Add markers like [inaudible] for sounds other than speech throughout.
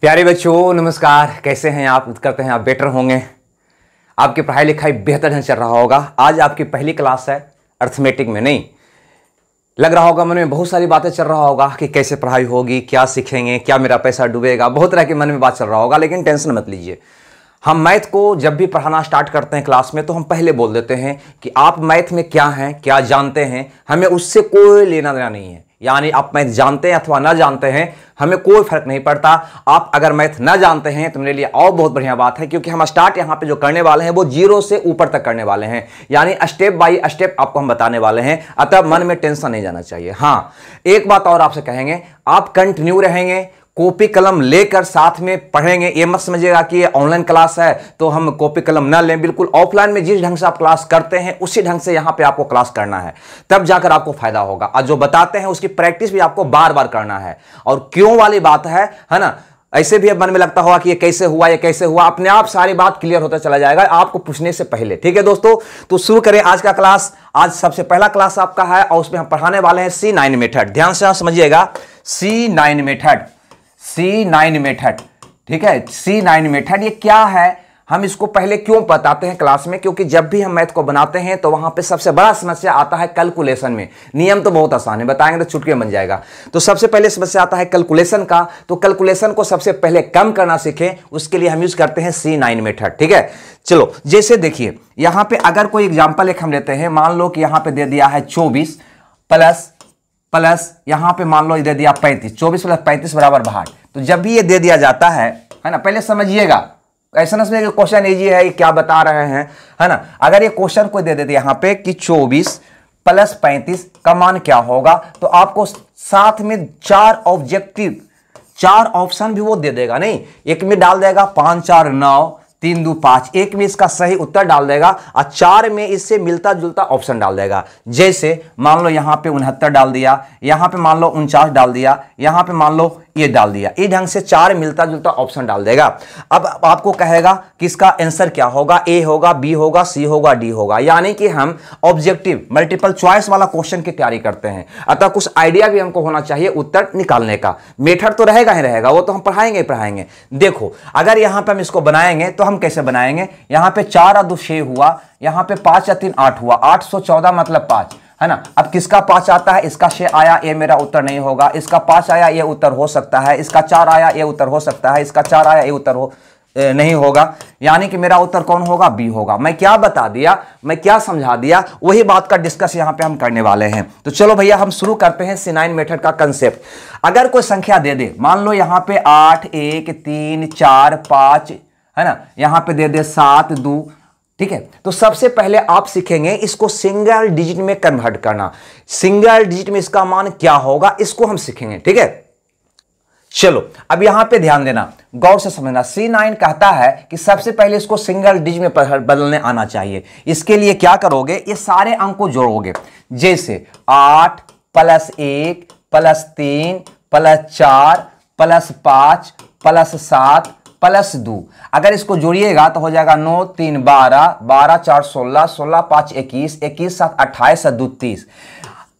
प्यारे बच्चों नमस्कार कैसे हैं आप करते हैं आप बेटर होंगे आपकी पढ़ाई लिखाई बेहतर ढंग चल रहा होगा आज आपकी पहली क्लास है अर्थमेटिक में नहीं लग रहा होगा मन में बहुत सारी बातें चल रहा होगा कि कैसे पढ़ाई होगी क्या सीखेंगे क्या मेरा पैसा डूबेगा बहुत तरह के मन में बात चल रहा होगा लेकिन टेंशन मत लीजिए हम मैथ को जब भी पढ़ाना स्टार्ट करते हैं क्लास में तो हम पहले बोल देते हैं कि आप मैथ में क्या हैं क्या जानते हैं हमें उससे कोई लेना देना नहीं है यानी आप मैथ जानते हैं अथवा ना जानते हैं हमें कोई फर्क नहीं पड़ता आप अगर मैथ ना जानते हैं तो मेरे लिए और बहुत बढ़िया बात है क्योंकि हम स्टार्ट यहाँ पे जो करने वाले हैं वो जीरो से ऊपर तक करने वाले हैं यानी स्टेप बाय स्टेप आपको हम बताने वाले हैं अतः मन में टेंशन नहीं जाना चाहिए हाँ एक बात और आपसे कहेंगे आप कंटिन्यू रहेंगे कॉपी कलम लेकर साथ में पढ़ेंगे ये मत समझिएगा कि ये ऑनलाइन क्लास है तो हम कॉपी कलम ना लें बिल्कुल ऑफलाइन में जिस ढंग से आप क्लास करते हैं उसी ढंग से यहाँ पे आपको क्लास करना है तब जाकर आपको फायदा होगा और जो बताते हैं उसकी प्रैक्टिस भी आपको बार बार करना है और क्यों वाली बात है है ना ऐसे भी अब मन में लगता होगा कि ये कैसे हुआ ये कैसे हुआ अपने आप सारी बात क्लियर होता चला जाएगा आपको पूछने से पहले ठीक है दोस्तों तो शुरू करें आज का क्लास आज सबसे पहला क्लास आपका है और उसमें हम पढ़ाने वाले हैं सी नाइन मेथड ध्यान से समझिएगा C nine method C nine method ठीक है सी नाइन मेथड ये क्या है हम इसको पहले क्यों बताते हैं क्लास में क्योंकि जब भी हम मैथ को बनाते हैं तो वहां पे सबसे बड़ा समस्या आता है कैलकुलेशन में नियम तो बहुत आसान है बताएंगे तो छुटके बन जाएगा तो सबसे पहले समस्या आता है कैलकुलेशन का तो कैलकुलेशन को सबसे पहले कम करना सीखें उसके लिए हम यूज़ करते हैं सी नाइन मेथड ठीक है चलो जैसे देखिए यहां पर अगर कोई एग्जाम्पल एक हम लेते हैं मान लो कि यहां पर दे दिया है चौबीस प्लस प्लस यहाँ पे मान लो दे दिया पैंतीस चौबीस प्लस पैंतीस बराबर भाग तो जब भी ये दे दिया जाता है है ना पहले समझिएगा ऐसा ना समझिए क्वेश्चन ये है ये क्या बता रहे हैं है ना अगर ये क्वेश्चन को दे देते यहाँ पे कि चौबीस प्लस पैंतीस का मान क्या होगा तो आपको साथ में चार ऑब्जेक्टिव चार ऑप्शन भी वो दे देगा नहीं एक में डाल देगा पाँच चार नौ तीन दो पाँच एक में इसका सही उत्तर डाल देगा और चार में इससे मिलता जुलता ऑप्शन डाल देगा जैसे मान लो यहाँ पे उनहत्तर डाल दिया यहाँ पे मान लो उनचास डाल दिया यहाँ पे मान लो ये डाल दिया ये ढंग से चार मिलता जुलता ऑप्शन डाल देगा अब आपको कहेगा कि इसका आंसर क्या होगा ए होगा बी होगा सी होगा डी होगा यानी कि हम ऑब्जेक्टिव मल्टीपल चॉइस वाला क्वेश्चन की तैयारी करते हैं अतः कुछ आइडिया भी हमको होना चाहिए उत्तर निकालने का मेथड तो रहेगा ही रहेगा वो तो हम पढ़ाएंगे ही पढ़ाएंगे देखो अगर यहाँ पर हम इसको बनाएंगे तो हम कैसे बनाएंगे यहाँ पे चार और दो छः हुआ यहाँ पे पाँच या तीन आठ हुआ आठ सौ चौदह मतलब पाँच है ना अब किसका पाँच आता है इसका छह आया ये मेरा उत्तर नहीं होगा इसका पाँच आया ये उत्तर हो सकता है इसका चार आया ये उत्तर हो सकता है इसका चार आया ये उत्तर हो ए, नहीं होगा यानी कि मेरा उत्तर कौन होगा बी होगा मैं क्या बता दिया मैं क्या समझा दिया वही बात का डिस्कस यहाँ पे हम करने वाले हैं तो चलो भैया हम शुरू करते हैं सिनाइन मेथड का कंसेप्ट अगर कोई संख्या दे दे मान लो यहाँ पे आठ एक तीन चार पाँच है ना यहाँ पे दे दे सात दो ठीक है तो सबसे पहले आप सीखेंगे इसको सिंगल डिजिट में कन्वर्ट करना सिंगल डिजिट में इसका मान क्या होगा इसको हम सीखेंगे ठीक है चलो अब यहां पे ध्यान देना गौर से समझना C9 कहता है कि सबसे पहले इसको सिंगल डिजिट में बदलने आना चाहिए इसके लिए क्या करोगे ये सारे अंक को जोड़ोगे जैसे आठ प्लस एक प्लस तीन प्लस चार प्लस पांच प्लस सात प्लस दो अगर इसको जोड़िएगा तो हो जाएगा नौ तीन बारह बारह चार सोलह सोलह पाँच इक्कीस इक्कीस सात अट्ठाईस सात दो तीस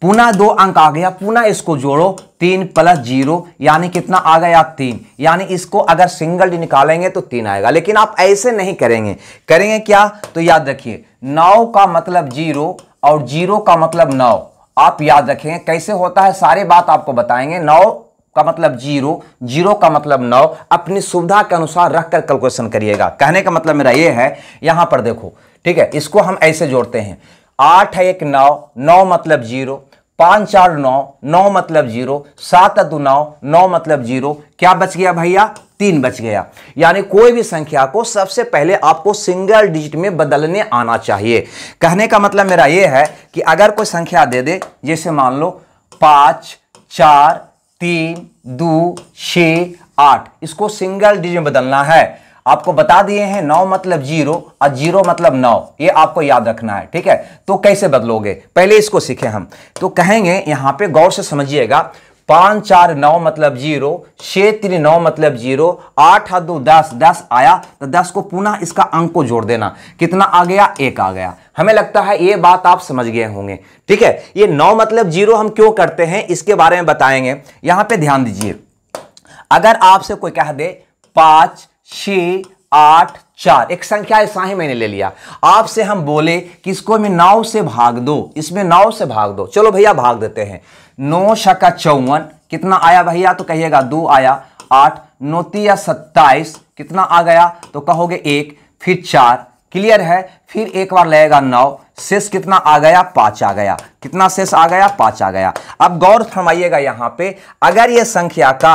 पुनः दो अंक आ गया पुनः इसको जोड़ो तीन प्लस जीरो यानी कितना आ गया तीन यानी इसको अगर सिंगल निकालेंगे तो तीन आएगा लेकिन आप ऐसे नहीं करेंगे करेंगे क्या तो याद रखिए नौ का मतलब जीरो और जीरो का मतलब नौ आप याद रखेंगे कैसे होता है सारे बात आपको बताएंगे नौ का मतलब जीरो जीरो का मतलब नौ अपनी सुविधा के अनुसार रखकर कैलकुलेशन करिएगा कहने का मतलब मेरा ये है यहां पर देखो ठीक है इसको हम ऐसे जोड़ते हैं आठ एक नौ नौ मतलब जीरो पाँच चार नौ नौ मतलब जीरो सात दो नौ नौ मतलब जीरो क्या बच गया भैया तीन बच गया यानी कोई भी संख्या को सबसे पहले आपको सिंगल डिजिट में बदलने आना चाहिए कहने का मतलब मेरा यह है कि अगर कोई संख्या दे दे जैसे मान लो पाँच चार तीन दो छ आठ इसको सिंगल डिजिट में बदलना है आपको बता दिए हैं नौ मतलब जीरो और जीरो मतलब नौ ये आपको याद रखना है ठीक है तो कैसे बदलोगे पहले इसको सीखे हम तो कहेंगे यहां पे गौर से समझिएगा पाँच चार नौ मतलब जीरो छः तीन नौ मतलब जीरो आठ दो दस दस आया तो दस को पुनः इसका अंक को जोड़ देना कितना आ गया एक आ गया हमें लगता है ये बात आप समझ गए होंगे ठीक है ये नौ मतलब जीरो हम क्यों करते हैं इसके बारे में बताएंगे यहाँ पे ध्यान दीजिए अगर आपसे कोई कह दे पाँच छ आठ चार एक संख्या ऐसा ही मैंने ले लिया आपसे हम बोले कि इसको हमें नौ से भाग दो इसमें नौ से भाग दो चलो भैया भाग देते हैं नौ शका चौवन कितना आया भैया तो कहिएगा दो आया आठ नौती या सत्ताईस कितना आ गया तो कहोगे एक फिर चार क्लियर है फिर एक बार लगेगा नौ शेष कितना आ गया पाँच आ गया कितना शेष आ गया पाँच आ गया अब गौर फरमाइएगा यहाँ पे अगर ये संख्या का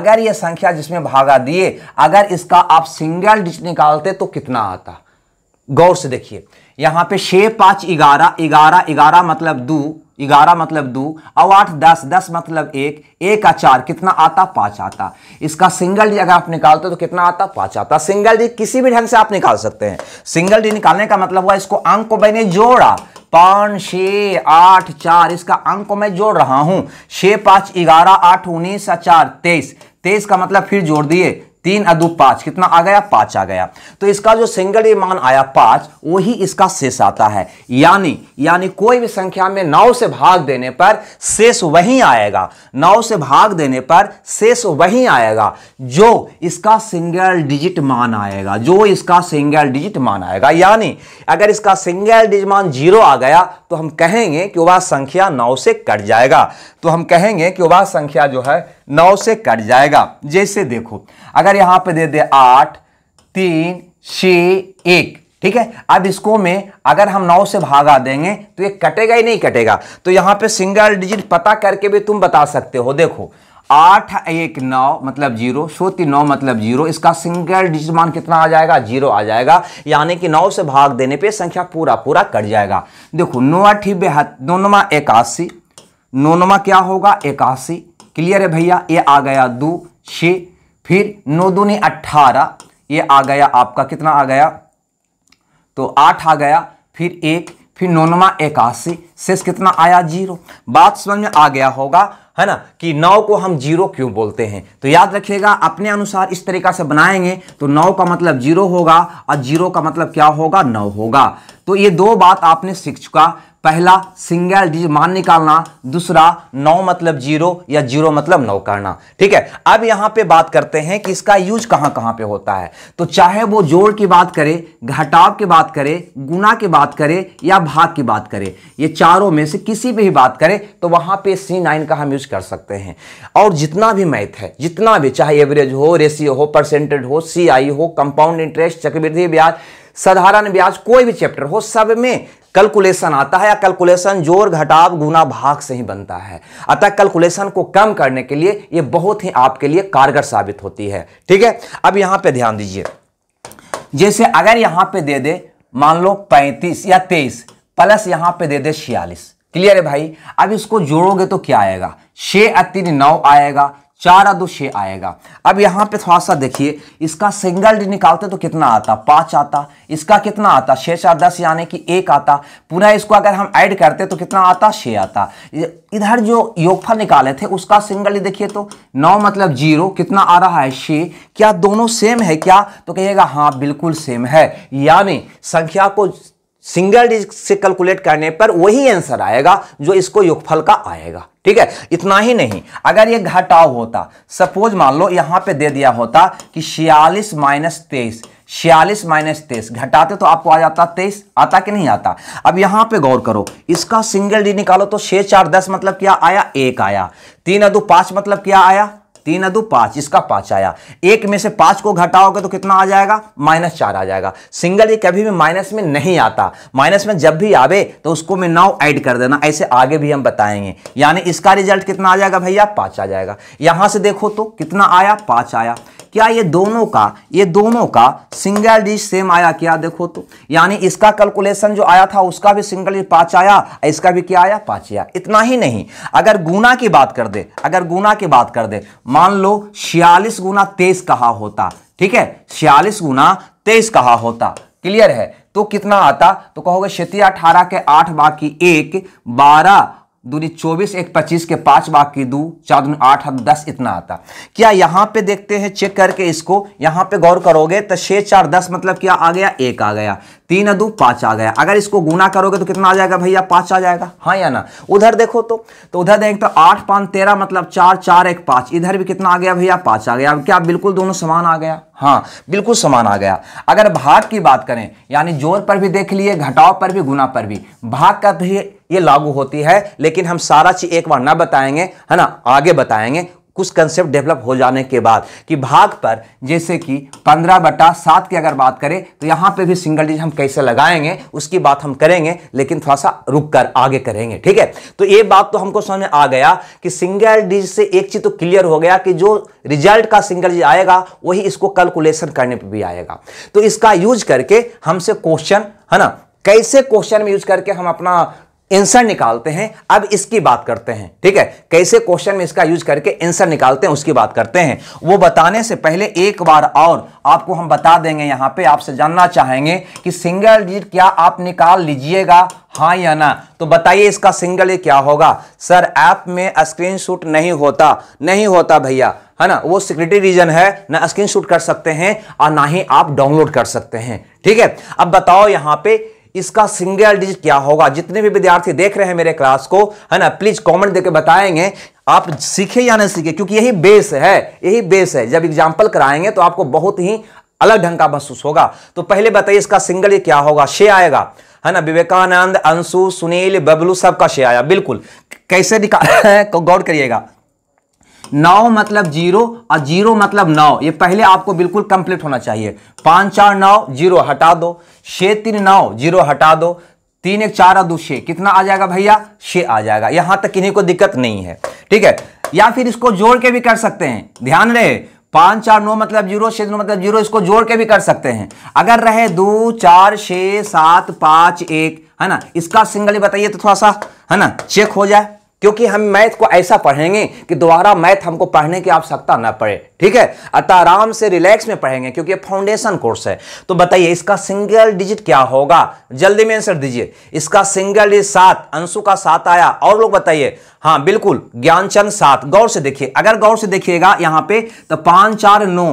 अगर ये संख्या जिसमें भागा दिए अगर इसका आप सिंगल डिजिट निकालते तो कितना आता गौर से देखिए यहाँ पे छः पाँच ग्यारह ग्यारह ग्यारह मतलब दो ग्यारह मतलब दो और आठ दस दस मतलब एक एक का चार कितना आता पांच आता इसका सिंगल डी अगर आप निकालते हो तो कितना आता पांच आता सिंगल डी किसी भी ढंग से आप निकाल सकते हैं सिंगल डी निकालने का मतलब हुआ इसको अंक को मैंने जोड़ा पाँच छ आठ चार इसका अंक को मैं जोड़ रहा हूं छः पांच ग्यारह आठ उन्नीस चार तेईस तेईस का मतलब फिर जोड़ दिए तीन अदू पांच कितना आ गया पांच आ गया तो इसका जो सिंगल मान आया पांच वही इसका शेष आता है यानी यानी कोई भी संख्या में नौ से भाग देने पर शेष वही आएगा नौ से भाग देने पर शेष वही आएगा जो इसका सिंगल डिजिट मान आएगा जो इसका सिंगल डिजिट मान आएगा यानी अगर इसका सिंगल डिजिट मान जीरो आ गया तो हम कहेंगे कि वह संख्या नौ से कट जाएगा तो हम कहेंगे कि वह संख्या जो है नौ से कट जाएगा जैसे देखो अगर यहां पे दे दे आठ तीन छ एक ठीक है अब इसको में अगर हम नौ से भागा देंगे तो ये कटेगा ही नहीं कटेगा तो यहां पे सिंगल डिजिट पता करके भी तुम बता सकते हो देखो आठ एक नौ मतलब जीरो सो तीन नौ मतलब जीरो इसका सिंगल डिजिट मान कितना आ जाएगा जीरो आ जाएगा यानी कि नौ से भाग देने पे संख्या पूरा पूरा कट जाएगा देखो नौ अठी बेहत नौनमा इक्यासी नौनवा क्या होगा इक्यासी क्लियर है भैया ये आ गया दो छः फिर नौ दूनी अट्ठारह ये आ गया आपका कितना आ गया तो आठ आ गया फिर एक फिर नौनवा इक्यासी शेष कितना आया जीरो बात समझ में आ गया होगा है ना कि नौ को हम जीरो क्यों बोलते हैं तो याद रखिएगा अपने अनुसार इस तरीका से बनाएंगे तो नौ का मतलब जीरो होगा और जीरो का मतलब क्या होगा नौ होगा तो ये दो बात आपने सीख चुका पहला सिंगल डिजिट मान निकालना दूसरा नौ मतलब जीरो या जीरो मतलब नौ करना ठीक है अब यहां पे बात करते हैं कि इसका यूज कहां कहां पे होता है तो चाहे वो जोड़ की बात करे घटाव की बात करे गुना की बात करे या भाग की बात करे ये चारों में से किसी भी बात करें तो वहां पे सी नाइन का हम यूज कर सकते हैं और जितना भी मैथ है जितना भी चाहे एवरेज हो रेशियो हो परसेंटेज हो सी आई हो कंपाउंड इंटरेस्ट चक्रवृद्धि ब्याज साधारण ब्याज कोई भी चैप्टर हो सब में कैलकुलेशन आता है या कैलकुलेशन जोर घटाव गुना भाग से ही बनता है अतः कैलकुलेशन को कम करने के लिए यह बहुत ही आपके लिए कारगर साबित होती है ठीक है अब यहां पर ध्यान दीजिए जैसे अगर यहां पर दे दे मान लो पैंतीस या तेईस प्लस यहां पर दे दे छियालीस क्लियर है भाई अब इसको जोड़ोगे तो क्या आएगा छह तीन नौ आएगा चार दो छः आएगा अब यहाँ पे थोड़ा सा देखिए इसका सिंगल डी निकालते तो कितना आता पाँच आता इसका कितना आता छः चार दस यानी कि एक आता पुनः इसको अगर हम ऐड करते तो कितना आता छः आता इधर जो योगफल निकाले थे उसका सिंगल डी देखिए तो नौ मतलब जीरो कितना आ रहा है छः क्या दोनों सेम है क्या तो कहिएगा हाँ बिल्कुल सेम है यानी संख्या को सिंगल डिजिट से कैलकुलेट करने पर वही आंसर आएगा जो इसको युगफल का आएगा ठीक है इतना ही नहीं अगर ये घटाव होता सपोज मान लो यहां पे दे दिया होता कि छियालीस माइनस तेईस छियालीस माइनस तेईस घटाते तो आपको आ जाता तेईस आता कि नहीं आता अब यहां पे गौर करो इसका सिंगल डी निकालो तो छः चार दस मतलब क्या आया एक आया तीन अदू पांच मतलब क्या आया तीन अदू पांच इसका पांच आया एक में से पांच को घटाओगे तो कितना आ जाएगा माइनस चार आ जाएगा सिंगल ये कभी भी माइनस में नहीं आता माइनस में जब भी आवे तो उसको मैं नाउ ऐड कर देना ऐसे आगे भी हम बताएंगे यानी इसका रिजल्ट कितना आ जाएगा भैया पांच आ जाएगा यहां से देखो तो कितना आया पांच आया क्या ये दोनों का ये दोनों का सिंगल डिश सेम आया क्या देखो तो यानी इसका कैलकुलेशन जो आया था उसका भी सिंगल डिजिट पांच आया इसका भी क्या आया पांच आया इतना ही नहीं अगर गुना की बात कर दे अगर गुना की बात कर दे मान लो छियालीस गुना तेईस कहा होता ठीक है छियालीस गुना तेईस कहा होता क्लियर है तो कितना आता तो कहोगे क्षेत्रीय अठारह के आठ बाकी एक बारह दूनी चौबीस एक पच्चीस के पांच बाग की दू चार दूनी आठ हाथ दस इतना आता क्या यहां पे देखते हैं चेक करके इसको यहां पे गौर करोगे तो छः चार दस मतलब क्या आ गया एक आ गया तीन दू पांच आ गया अगर इसको गुना करोगे तो कितना आ जाएगा भैया पांच आ जाएगा हाँ या ना उधर देखो तो तो उधर देख तो आठ पाँच तेरह मतलब चार चार एक पाँच इधर भी कितना आ गया भैया पांच आ गया अब क्या बिल्कुल दोनों समान आ गया हाँ बिल्कुल समान आ गया अगर भाग की बात करें यानी जोर पर भी देख लिए घटाव पर भी गुना पर भी भाग का भी ये लागू होती है लेकिन हम सारा चीज़ एक बार ना बताएंगे है ना आगे बताएंगे कुछ कंसेप्ट डेवलप हो जाने के बाद कि भाग पर जैसे कि पंद्रह बटा सात की अगर बात करें तो यहाँ पे भी सिंगल डिजिट हम कैसे लगाएंगे उसकी बात हम करेंगे लेकिन थोड़ा सा रुक कर आगे करेंगे ठीक है तो ये बात तो हमको समझ में आ गया कि सिंगल डिजिट से एक चीज़ तो क्लियर हो गया कि जो रिजल्ट का सिंगल डिजिट आएगा वही इसको कैलकुलेशन करने पर भी आएगा तो इसका यूज करके हमसे क्वेश्चन है ना कैसे क्वेश्चन में यूज करके हम अपना एंसर निकालते हैं अब इसकी बात करते हैं ठीक है कैसे क्वेश्चन में इसका यूज करके एंसर निकालते हैं उसकी बात करते हैं वो बताने से पहले एक बार और आपको हम बता देंगे यहां पे आपसे जानना चाहेंगे कि सिंगल डिजिट क्या आप निकाल लीजिएगा हाँ या ना तो बताइए इसका सिंगल ये क्या होगा सर ऐप में स्क्रीन नहीं होता नहीं होता भैया है ना वो सिक्योरिटी रीजन है ना स्क्रीन कर सकते हैं और ना ही आप डाउनलोड कर सकते हैं ठीक है अब बताओ यहां पे इसका सिंगल डिजिट क्या होगा जितने भी विद्यार्थी देख रहे हैं मेरे क्लास को है ना प्लीज कमेंट देकर बताएंगे आप सीखे या ना सीखे क्योंकि यही बेस है यही बेस है जब एग्जाम्पल कराएंगे तो आपको बहुत ही अलग ढंग का महसूस होगा तो पहले बताइए इसका सिंगल क्या होगा शे आएगा है ना विवेकानंद अंशु सुनील बबलू सबका शे आया बिल्कुल कैसे निकाल [laughs] गौर करिएगा नौ मतलब जीरो और जीरो मतलब नौ ये पहले आपको बिल्कुल कंप्लीट होना चाहिए पाँच चार नौ जीरो हटा दो छह तीन नौ जीरो हटा दो तीन एक चार और दो छे कितना आ जाएगा भैया छे आ जाएगा यहां तक किन्हीं को दिक्कत नहीं है ठीक है या फिर इसको जोड़ के भी कर सकते हैं ध्यान रहे पांच चार नौ मतलब जीरो छह नौ मतलब जीरो इसको जोड़ के भी कर सकते हैं अगर रहे दो चार छह सात पांच एक है ना इसका सिंगल ही बताइए तो थोड़ा सा है ना चेक हो जाए क्योंकि हम मैथ को ऐसा पढ़ेंगे कि दोबारा मैथ हमको पढ़ने की आवश्यकता ना पड़े ठीक है अतः आराम से रिलैक्स में पढ़ेंगे क्योंकि ये फाउंडेशन कोर्स है तो बताइए इसका सिंगल डिजिट क्या होगा जल्दी में आंसर दीजिए इसका सिंगल डिजिट सात अंशु का सात आया और लोग बताइए हाँ बिल्कुल ज्ञानचंद सात गौर से देखिए अगर गौर से देखिएगा यहाँ पे तो पांच चार नौ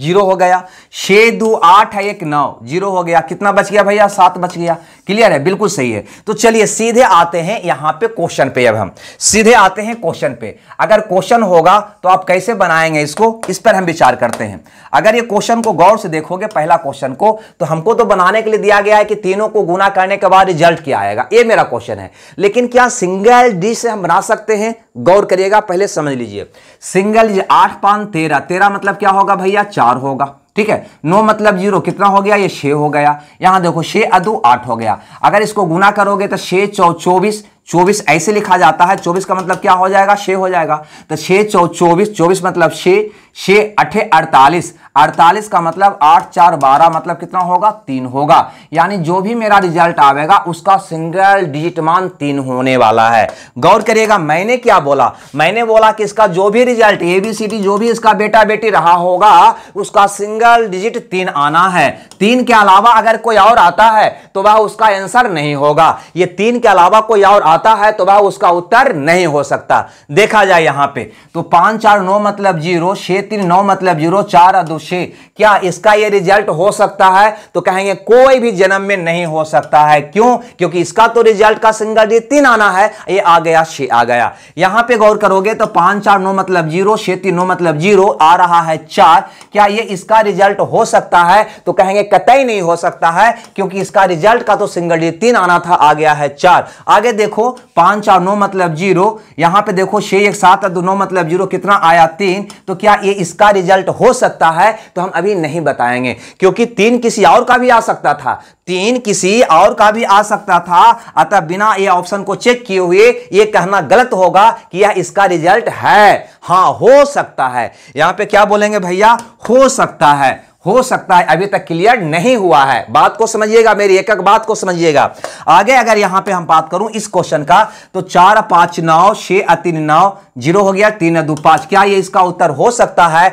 जीरो हो गया छे दो आठ है एक नौ जीरो हो गया कितना बच गया भैया सात बच गया क्लियर है बिल्कुल सही है तो चलिए सीधे आते हैं यहां पे क्वेश्चन पे अब हम सीधे आते हैं क्वेश्चन पे अगर क्वेश्चन होगा तो आप कैसे बनाएंगे इसको इस पर हम विचार करते हैं अगर ये क्वेश्चन को गौर से देखोगे पहला क्वेश्चन को तो हमको तो बनाने के लिए दिया गया है कि तीनों को गुना करने के बाद रिजल्ट क्या आएगा ये मेरा क्वेश्चन है लेकिन क्या सिंगल डी से हम बना सकते हैं गौर करिएगा पहले समझ लीजिए सिंगल आठ पांच तेरह तेरह मतलब क्या होगा भैया चार चार होगा ठीक है नो मतलब जीरो कितना हो गया ये छे हो गया यहां देखो छः अदू आठ हो गया अगर इसको गुना करोगे तो छः चौ चौबीस चौबीस ऐसे लिखा जाता है चौबीस का मतलब क्या हो जाएगा छः हो जाएगा तो छे चौ चौबीस चौबीस मतलब छः छे अठे अड़तालीस अड़तालीस का मतलब आठ चार बारह मतलब कितना होगा तीन होगा यानी जो भी मेरा रिजल्ट आवेगा उसका सिंगल डिजिट मान तीन होने वाला है गौर करिएगा मैंने क्या बोला मैंने बोला कि इसका जो भी result A B C D जो भी इसका बेटा बेटी रहा होगा उसका सिंगल डिजिट तीन आना है तीन के अलावा अगर कोई और आता है तो वह उसका आंसर नहीं होगा ये तीन के अलावा कोई और आता है तो वह उसका उत्तर नहीं हो सकता देखा जाए यहां पर तो पांच चार नौ मतलब जीरो छह तीन नौ मतलब जीरो चार और दो छः क्या इसका ये रिजल्ट हो सकता है तो कहेंगे कोई भी जन्म में नहीं हो सकता है क्यों क्योंकि इसका तो रिजल्ट का सिंगल डिजिट तीन आना है ये आ गया छे आ गया यहां पे गौर करोगे तो पांच चार नौ मतलब जीरो छः तीन नौ मतलब जीरो आ रहा है चार क्या ये इसका रिजल्ट हो सकता है तो कहेंगे कतई नहीं हो सकता है क्योंकि इसका रिजल्ट का तो सिंगल डिजिट तीन आना था आ गया है चार आगे देखो पांच चार नौ मतलब जीरो यहां पर देखो छः एक सात दो नौ मतलब जीरो कितना आया तीन तो क्या ये ये इसका रिजल्ट हो सकता है तो हम अभी नहीं बताएंगे क्योंकि तीन किसी और का भी आ सकता था तीन किसी और का भी आ सकता था अतः बिना ये ऑप्शन को चेक किए हुए ये कहना गलत होगा कि यह इसका रिजल्ट है हाँ हो सकता है यहां पे क्या बोलेंगे भैया हो सकता है हो सकता है अभी तक क्लियर नहीं हुआ है बात को समझिएगा मेरी एक एक बात को समझिएगा आगे अगर यहां पे हम बात करूं इस क्वेश्चन का तो चार पांच नौ छह तीन नौ जीरो हो गया तीन दो पांच क्या ये इसका उत्तर हो सकता है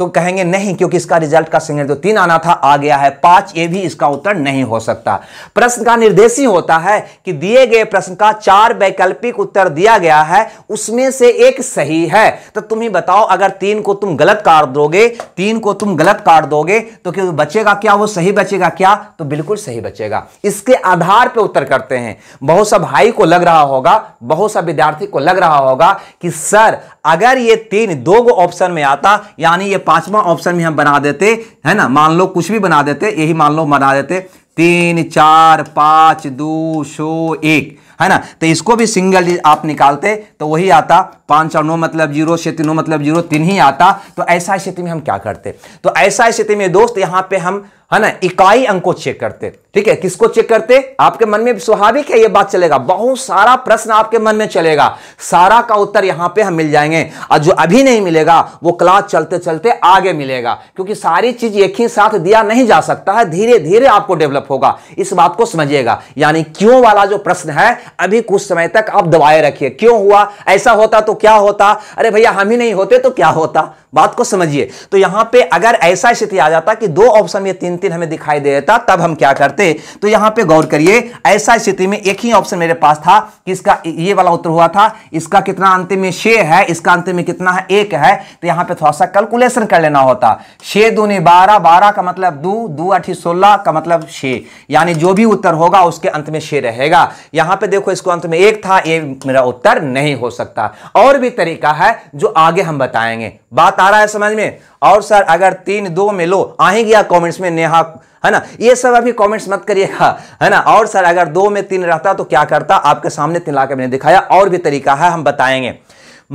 तो कहेंगे नहीं क्योंकि इसका रिजल्ट का सिग्नल जो तो तीन आना था आ गया है पांच ये भी इसका उत्तर नहीं हो सकता प्रश्न का निर्देश ही होता है कि दिए गए प्रश्न का चार वैकल्पिक उत्तर दिया गया है उसमें से एक सही है तो तुम ही बताओ अगर तीन को तुम गलत काट दोगे तीन को तुम गलत काट दोगे तो क्यों बचेगा क्या वो सही बचेगा क्या तो बिल्कुल सही बचेगा इसके आधार पर उत्तर करते हैं बहुत सा भाई को लग रहा होगा बहुत सा विद्यार्थी को लग रहा होगा कि सर अगर ये तीन दो गो ऑप्शन में आता यानी ये पांचवा ऑप्शन में हम बना देते है ना मान लो कुछ भी बना देते यही मान लो बना देते तीन चार पांच दो सो एक है ना तो इसको भी सिंगल आप निकालते तो वही आता पांच और नौ मतलब जीरो से तीनों मतलब जीरो तीन ही आता तो ऐसा स्थिति में हम क्या करते तो ऐसा स्थिति में दोस्त यहां पे हम है ना इकाई अंक को चेक करते ठीक है किसको चेक करते आपके मन में स्वाभाविक है ये बात चलेगा बहुत सारा प्रश्न आपके मन में चलेगा सारा का उत्तर यहां पे हम मिल जाएंगे और जो अभी नहीं मिलेगा वो क्लास चलते चलते आगे मिलेगा क्योंकि सारी चीज एक ही साथ दिया नहीं जा सकता है धीरे धीरे आपको डेवलप होगा इस बात को समझिएगा यानी क्यों वाला जो प्रश्न है अभी कुछ समय तक आप दबाए रखिए क्यों हुआ ऐसा होता तो क्या होता अरे भैया हम ही नहीं होते तो क्या होता बात को समझिए तो यहां पे अगर ऐसा स्थिति आ जाता कि दो ऑप्शन में तीन तीन हमें दिखाई दे देता तब हम क्या करते तो यहां पे गौर करिए ऐसा स्थिति में एक ही ऑप्शन मेरे पास था कि इसका ये वाला उत्तर हुआ था इसका कितना अंत में छे है इसका अंत में कितना है एक है तो यहां पे थोड़ा सा कैलकुलेशन कर लेना होता छे दूनी बारह बारह का मतलब दो दो अठी सोलह का मतलब छे यानी जो भी उत्तर होगा उसके अंत में छे रहेगा यहां पर देखो इसको अंत में एक था ये मेरा उत्तर नहीं हो सकता और भी तरीका है जो आगे हम बताएंगे बात बात आ रहा है समझ में और सर अगर तीन दो में लो आएंगे या कमेंट्स में नेहा है ना ये सब अभी कमेंट्स मत करिएगा है ना और सर अगर दो में तीन रहता तो क्या करता आपके सामने तीन लाख मैंने दिखाया और भी तरीका है हम बताएंगे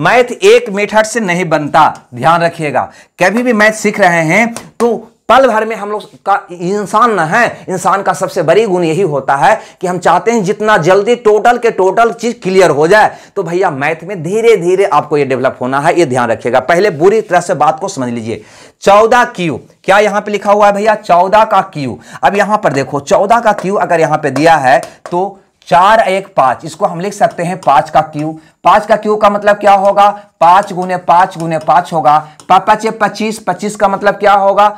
मैथ एक मेथड से नहीं बनता ध्यान रखिएगा कभी भी मैथ सीख रहे हैं तो पल भर में हम लोग का इंसान ना है इंसान का सबसे बड़ी गुण यही होता है कि हम चाहते हैं जितना जल्दी टोटल के टोटल चीज़ क्लियर हो जाए तो भैया मैथ में धीरे धीरे आपको ये डेवलप होना है ये ध्यान रखिएगा पहले बुरी तरह से बात को समझ लीजिए चौदह क्यू क्या यहां पे लिखा हुआ है भैया चौदह का क्यू अब यहां पर देखो चौदह का क्यू अगर यहां पे दिया है तो चार एक पांच इसको हम लिख सकते हैं पांच का क्यू पांच का क्यू का मतलब क्या होगा पांच गुने पांच गुने पांच होगा पचे पच्चीस पच्चीस का मतलब क्या होगा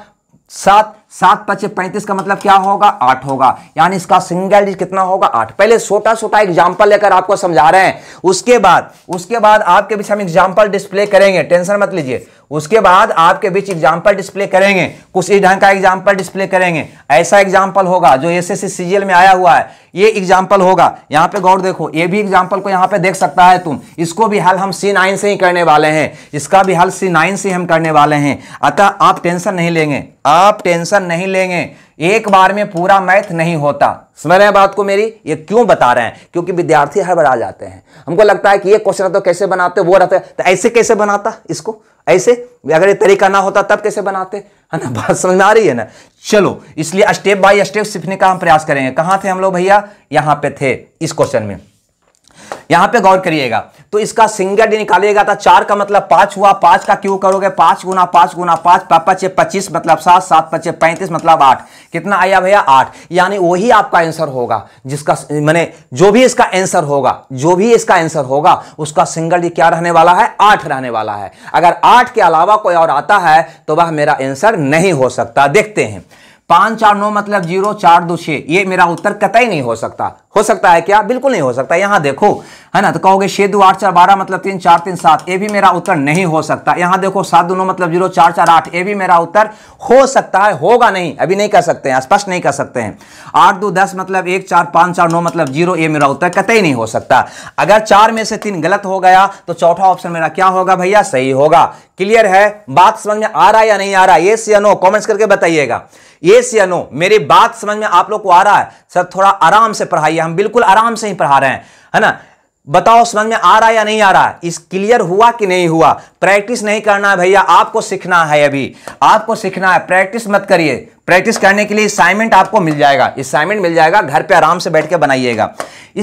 सात सात पच्चीस पैंतीस का मतलब क्या होगा आठ होगा यानी इसका सिंगल डिजिट कितना होगा आठ पहले छोटा छोटा एग्जाम्पल लेकर आपको समझा रहे हैं उसके बाद उसके बाद आपके बीच हम एग्जाम्पल डिस्प्ले करेंगे टेंशन मत लीजिए उसके बाद आपके बीच एग्जाम्पल डिस्प्ले करेंगे कुछ इस ढंग का एग्जाम्पल डिस्प्ले करेंगे ऐसा एग्जाम्पल होगा जो एस एस सी में आया हुआ है ये एग्जाम्पल होगा यहाँ पे गौर देखो ये भी एग्जाम्पल को यहाँ पे देख सकता है तुम इसको भी हल हम सी नाइन से ही करने वाले हैं इसका भी हल सी नाइन से हम करने वाले हैं अतः आप टेंशन नहीं लेंगे आप टेंशन क्वेश्चन नहीं लेंगे एक बार में पूरा मैथ नहीं होता समझ रहे हैं बात को मेरी ये क्यों बता रहे हैं क्योंकि विद्यार्थी हर बार आ जाते हैं हमको लगता है कि ये क्वेश्चन तो कैसे बनाते वो रहता तो ऐसे कैसे बनाता इसको ऐसे अगर ये तरीका ना होता तब कैसे बनाते है ना बात समझ में आ रही है ना चलो इसलिए स्टेप बाय स्टेप सीखने का हम प्रयास करेंगे कहाँ थे हम लोग भैया यहाँ पे थे इस क्वेश्चन में यहां पे गौर करिएगा तो इसका सिंगल निकालिएगा था तो चार का मतलब पांच हुआ पांच का क्यों करोगे पांच गुना पांच गुना पांच पचे पच्चीस मतलब सात सात पच्चे पैंतीस मतलब आठ कितना आया भैया आठ यानी वही आपका आंसर होगा जिसका मैंने जो भी इसका आंसर होगा जो भी इसका आंसर होगा उसका सिंगल क्या रहने वाला है आठ रहने वाला है अगर आठ के अलावा कोई और आता है तो वह मेरा आंसर नहीं हो सकता देखते हैं पांच चार नौ मतलब जीरो चार दो छः ये मेरा उत्तर कतई नहीं हो सकता हो सकता है क्या बिल्कुल नहीं हो सकता यहां देखो है ना तो कहोगे छह दो आठ चार बारह मतलब तीन चार तीन सात ये भी मेरा उत्तर नहीं हो सकता यहां देखो सात दोनों मतलब जीरो चार चार आठ ये भी मेरा उत्तर हो सकता है होगा नहीं अभी नहीं कह सकते हैं स्पष्ट नहीं कर सकते हैं आठ दो दस मतलब एक चार पांच चार नौ मतलब जीरो ये मेरा उत्तर कतई नहीं हो सकता अगर चार में से तीन गलत हो गया तो चौथा ऑप्शन मेरा क्या होगा भैया सही होगा क्लियर है बात समझ में आ रहा है या नहीं आ रहा ये सी नो कॉमेंट्स करके बताइएगा ये सी नो मेरी बात समझ में आप लोग को आ रहा है सर थोड़ा आराम से पढ़ाइए हम बिल्कुल आराम से ही पढ़ा रहे हैं है ना बताओ समझ में आ रहा है या नहीं आ रहा इस क्लियर हुआ कि नहीं हुआ प्रैक्टिस नहीं करना है भैया आपको सीखना है अभी आपको सीखना है प्रैक्टिस मत करिए प्रैक्टिस करने के लिए असाइनमेंट आपको मिल जाएगा असाइनमेंट मिल जाएगा घर पे आराम से बैठ के बनाइएगा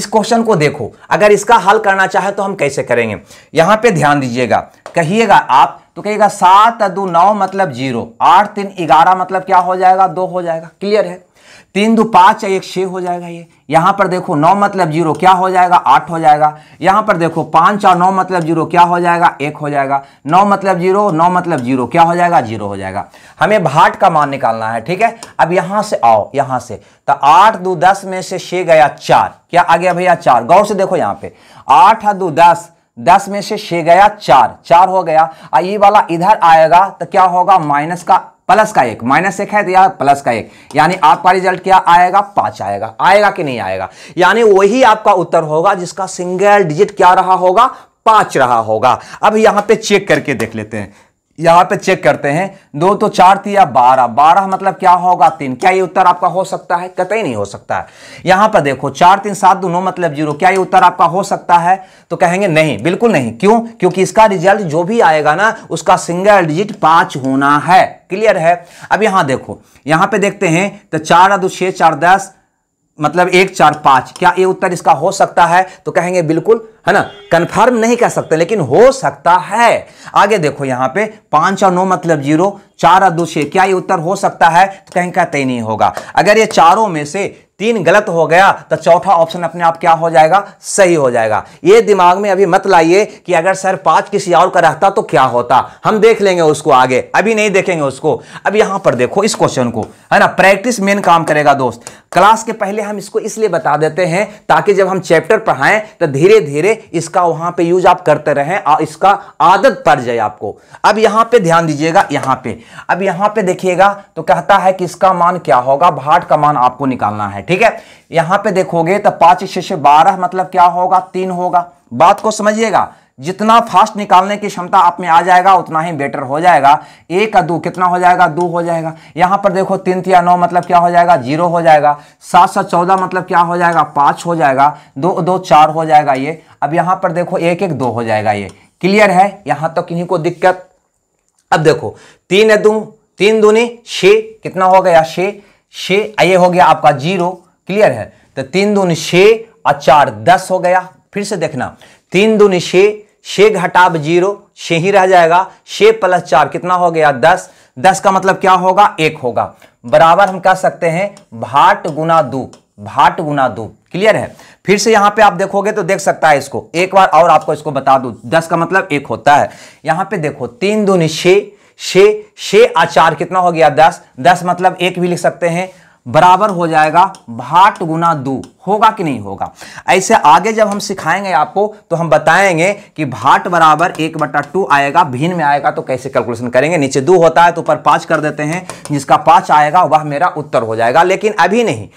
इस क्वेश्चन को देखो अगर इसका हल करना चाहे तो हम कैसे करेंगे यहां पे ध्यान दीजिएगा कहिएगा आप तो कहिएगा सात दो नौ मतलब जीरो आठ तीन ग्यारह मतलब क्या हो जाएगा दो हो जाएगा क्लियर है तीन दो पाँच या एक छः हो जाएगा ये यहाँ पर देखो नौ मतलब जीरो क्या हो जाएगा आठ हो जाएगा यहाँ पर देखो पाँच और नौ मतलब जीरो क्या हो जाएगा एक हो जाएगा नौ मतलब जीरो नौ मतलब जीरो क्या हो जाएगा जीरो हो जाएगा हमें भाट का मान निकालना है ठीक है अब यहाँ से आओ यहाँ से तो आठ दो दस में से छः गया चार क्या आ गया भैया चार गौर से देखो यहाँ पे आठ दो दस दस में से छः गया चार चार हो गया ये वाला इधर आएगा तो क्या होगा माइनस का प्लस का एक माइनस एक है तो यार प्लस का एक यानी आपका रिजल्ट क्या आएगा पांच आएगा आएगा कि नहीं आएगा यानी वही आपका उत्तर होगा जिसका सिंगल डिजिट क्या रहा होगा पांच रहा होगा अब यहां पे चेक करके देख लेते हैं यहां पे चेक करते हैं दो तो चार या बारह बारह मतलब क्या होगा तीन क्या ये उत्तर आपका हो सकता है कतई नहीं हो सकता है यहां पर देखो चार तीन सात दो नौ मतलब जीरो क्या ये उत्तर आपका हो सकता है तो कहेंगे नहीं बिल्कुल नहीं क्यों क्योंकि इसका रिजल्ट जो भी आएगा ना उसका सिंगल डिजिट पांच होना है क्लियर है अब यहां देखो यहां पर देखते हैं तो चार दो छह चार दस मतलब एक चार पांच क्या ये उत्तर इसका हो सकता है तो कहेंगे बिल्कुल है ना कंफर्म नहीं कह सकते लेकिन हो सकता है आगे देखो यहां पे पांच और नौ मतलब जीरो चार अदुष्य क्या ये उत्तर हो सकता है तो कहीं कहते नहीं होगा अगर ये चारों में से तीन गलत हो गया तो चौथा ऑप्शन अपने आप क्या हो जाएगा सही हो जाएगा ये दिमाग में अभी मत लाइए कि अगर सर पांच किसी और का रहता तो क्या होता हम देख लेंगे उसको आगे अभी नहीं देखेंगे उसको अब यहां पर देखो इस क्वेश्चन को है ना प्रैक्टिस मेन काम करेगा दोस्त क्लास के पहले हम इसको इसलिए बता देते हैं ताकि जब हम चैप्टर पढ़ाएं तो धीरे धीरे इसका वहां पर यूज आप करते रहें और इसका आदत पड़ जाए आपको अब यहां पर ध्यान दीजिएगा यहां पर अब यहां पे देखिएगा तो कहता है कि इसका मान क्या होगा भाट का मान आपको निकालना है ठीक है यहां पे देखोगे तो पांच शिष्य बारह मतलब क्या होगा तीन होगा बात को समझिएगा जितना फास्ट निकालने की क्षमता आप में आ जाएगा उतना ही बेटर हो जाएगा एक या दो कितना हो जाएगा दो हो जाएगा यहां पर देखो तीन या नौ मतलब क्या हो जाएगा जीरो हो जाएगा सात सौ चौदह मतलब क्या हो जाएगा पांच हो जाएगा दो दो चार हो जाएगा ये अब यहां पर देखो एक एक दो हो जाएगा ये क्लियर है यहां तक तो किन्हीं को दिक्कत अब देखो तीन है दू तीन दूनी छे कितना हो गया छे छे ये हो गया आपका जीरो क्लियर है तो तीन दूनी छे और चार दस हो गया फिर से देखना तीन दूनी छे छः घटाव जीरो छे ही रह जाएगा छे प्लस चार कितना हो गया दस दस का मतलब क्या होगा एक होगा बराबर हम कह सकते हैं भाट गुना दू भाट गुना दो क्लियर है फिर से यहां पे आप देखोगे तो देख सकता है इसको एक बार और आपको इसको बता दू दस का मतलब एक होता है यहां पे देखो तीन दूनी छे छे छे आचार कितना हो गया दस दस मतलब एक भी लिख सकते हैं बराबर हो जाएगा भाट गुना दू होगा कि नहीं होगा ऐसे आगे जब हम सिखाएंगे आपको तो हम बताएंगे कि भाट बराबर एक बटा टू आएगा भिन्न में आएगा तो कैसे कैलकुलेशन करेंगे नीचे दो होता है तो ऊपर पाँच कर देते हैं जिसका पाँच आएगा वह मेरा उत्तर हो जाएगा लेकिन अभी नहीं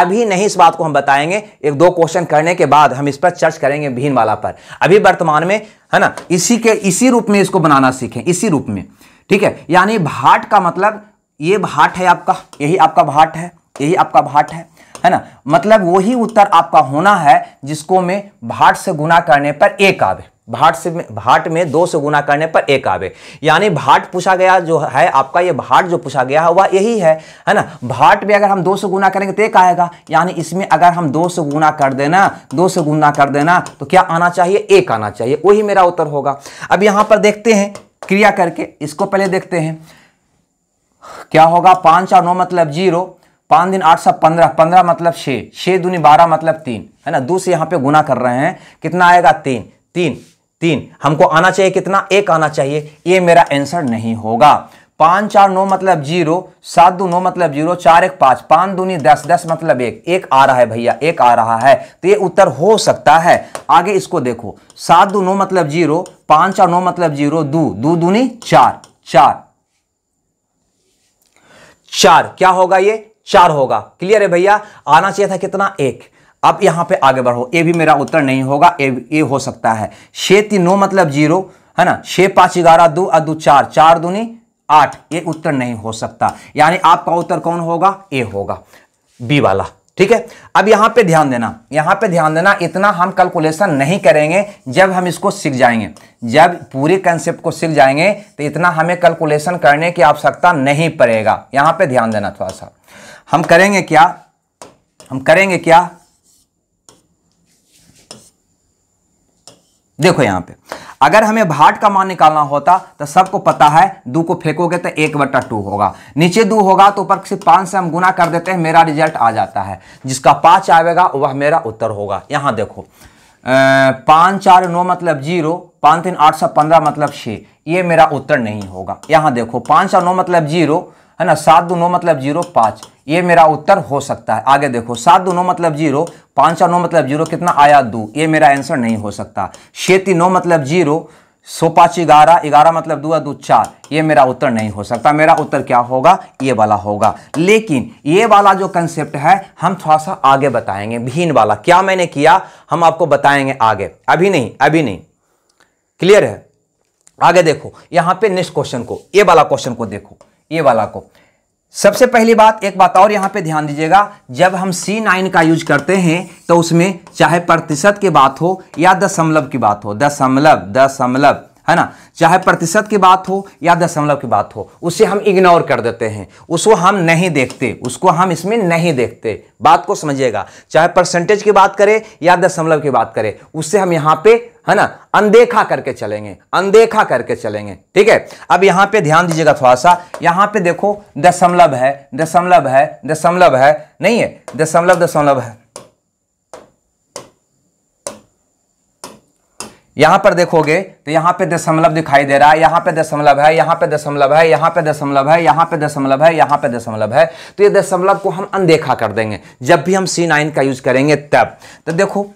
अभी नहीं इस बात को हम बताएंगे एक दो क्वेश्चन करने के बाद हम इस पर चर्च करेंगे भिन्न वाला पर अभी वर्तमान में है ना इसी के इसी रूप में इसको बनाना सीखें इसी रूप में ठीक है यानी भाट का मतलब ये भाट है आपका यही आपका भाट है यही आपका भाट है है ना मतलब वही उत्तर आपका होना है जिसको मैं भाट से गुना करने पर एक आवे भाट से भाट में दो से गुना करने पर एक आवे यानी भाट पूछा गया जो है आपका ये भाट जो पूछा गया है वह यही है है ना भाट में अगर हम दो से गुना करेंगे तो एक आएगा यानी इसमें अगर हम दो से गुना कर देना दो से गुना कर देना तो क्या आना चाहिए एक आना चाहिए वही मेरा उत्तर होगा अब यहां पर देखते हैं क्रिया करके इसको पहले देखते हैं क्या होगा पाँच और नौ मतलब जीरो पाँच दिन आठ सौ पंद्रह पंद्रह मतलब छः छः दूनी बारह मतलब तीन है ना दो से यहां पे गुना कर रहे हैं कितना आएगा तीन तीन तीन हमको आना चाहिए कितना एक आना चाहिए ये मेरा आंसर नहीं होगा पाँच चार नौ मतलब जीरो सात दो नौ मतलब जीरो चार एक पाँच पाँच दूनी दस दस मतलब एक एक आ रहा है भैया एक आ रहा है तो ये उत्तर हो सकता है आगे इसको देखो सात दो नौ मतलब जीरो पाँच चार नौ मतलब जीरो दो दूनी चार चार चार क्या होगा ये चार होगा क्लियर है भैया आना चाहिए था कितना एक अब यहां पे आगे बढ़ो ये भी मेरा उत्तर नहीं होगा ए, ए हो सकता है छे तीन नौ मतलब जीरो है ना छे पांच ग्यारह दो और दो चार चार दूनी आठ ये उत्तर नहीं हो सकता यानी आपका उत्तर कौन होगा ए होगा बी वाला ठीक है अब यहां पे ध्यान देना यहां पे ध्यान देना इतना हम कैलकुलेशन नहीं करेंगे जब हम इसको सीख जाएंगे जब पूरे कंसेप्ट को सीख जाएंगे तो इतना हमें कैलकुलेशन करने की आवश्यकता नहीं पड़ेगा यहां पे ध्यान देना थोड़ा सा हम करेंगे क्या हम करेंगे क्या देखो यहां पे अगर हमें भाट का मान निकालना होता तो सबको पता है दो को फेंकोगे तो एक बट्टा टू होगा नीचे दो होगा तो ऊपर से पाँच से हम गुना कर देते हैं मेरा रिजल्ट आ जाता है जिसका पाँच आएगा वह मेरा उत्तर होगा यहाँ देखो पाँच चार नौ मतलब जीरो पाँच तीन आठ सौ पंद्रह मतलब छह ये मेरा उत्तर नहीं होगा यहां देखो पाँच चार नौ मतलब जीरो है ना सात दो नौ मतलब जीरो पाँच ये मेरा उत्तर हो सकता है आगे देखो सात दो नौ मतलब जीरो पाँच और नौ मतलब जीरो कितना आया दो ये मेरा आंसर नहीं हो सकता छेती नौ मतलब जीरो सौ पाँच ग्यारह ग्यारह मतलब दो दो चार ये मेरा उत्तर नहीं हो सकता मेरा उत्तर क्या होगा ये वाला होगा लेकिन ये वाला जो कंसेप्ट है हम थोड़ा सा आगे बताएंगे भीन वाला क्या मैंने किया हम आपको बताएंगे आगे अभी नहीं अभी नहीं क्लियर है आगे देखो यहाँ पे नेक्स्ट क्वेश्चन को ये वाला क्वेश्चन को देखो ये वाला को सबसे पहली बात एक बात और यहाँ पे ध्यान दीजिएगा जब हम C9 का यूज करते हैं तो उसमें चाहे प्रतिशत की बात हो या दशमलव की बात हो दशमलव दशमलव है ना चाहे प्रतिशत की बात हो या दशमलव की बात हो उसे हम इग्नोर कर देते हैं उसको हम नहीं देखते उसको हम इसमें नहीं देखते बात को समझिएगा चाहे परसेंटेज की बात करें या दशमलव की बात करें उससे हम यहाँ पे है ना अनदेखा करके चलेंगे अनदेखा करके चलेंगे ठीक है अब यहाँ पे ध्यान दीजिएगा थोड़ा सा यहाँ पे देखो दशमलव है दशमलव है दशमलव है नहीं है दशमलव दशमलव है यहां पर देखोगे तो यहां पे दशमलव दिखाई दे रहा है यहां पे दशमलव है यहां पे दशमलव है यहां पे दशमलव है यहां पे दशमलव है यहां पे दशमलव है तो ये दशमलव को हम अनदेखा कर देंगे जब भी हम सी नाइन का यूज करेंगे तब तो देखो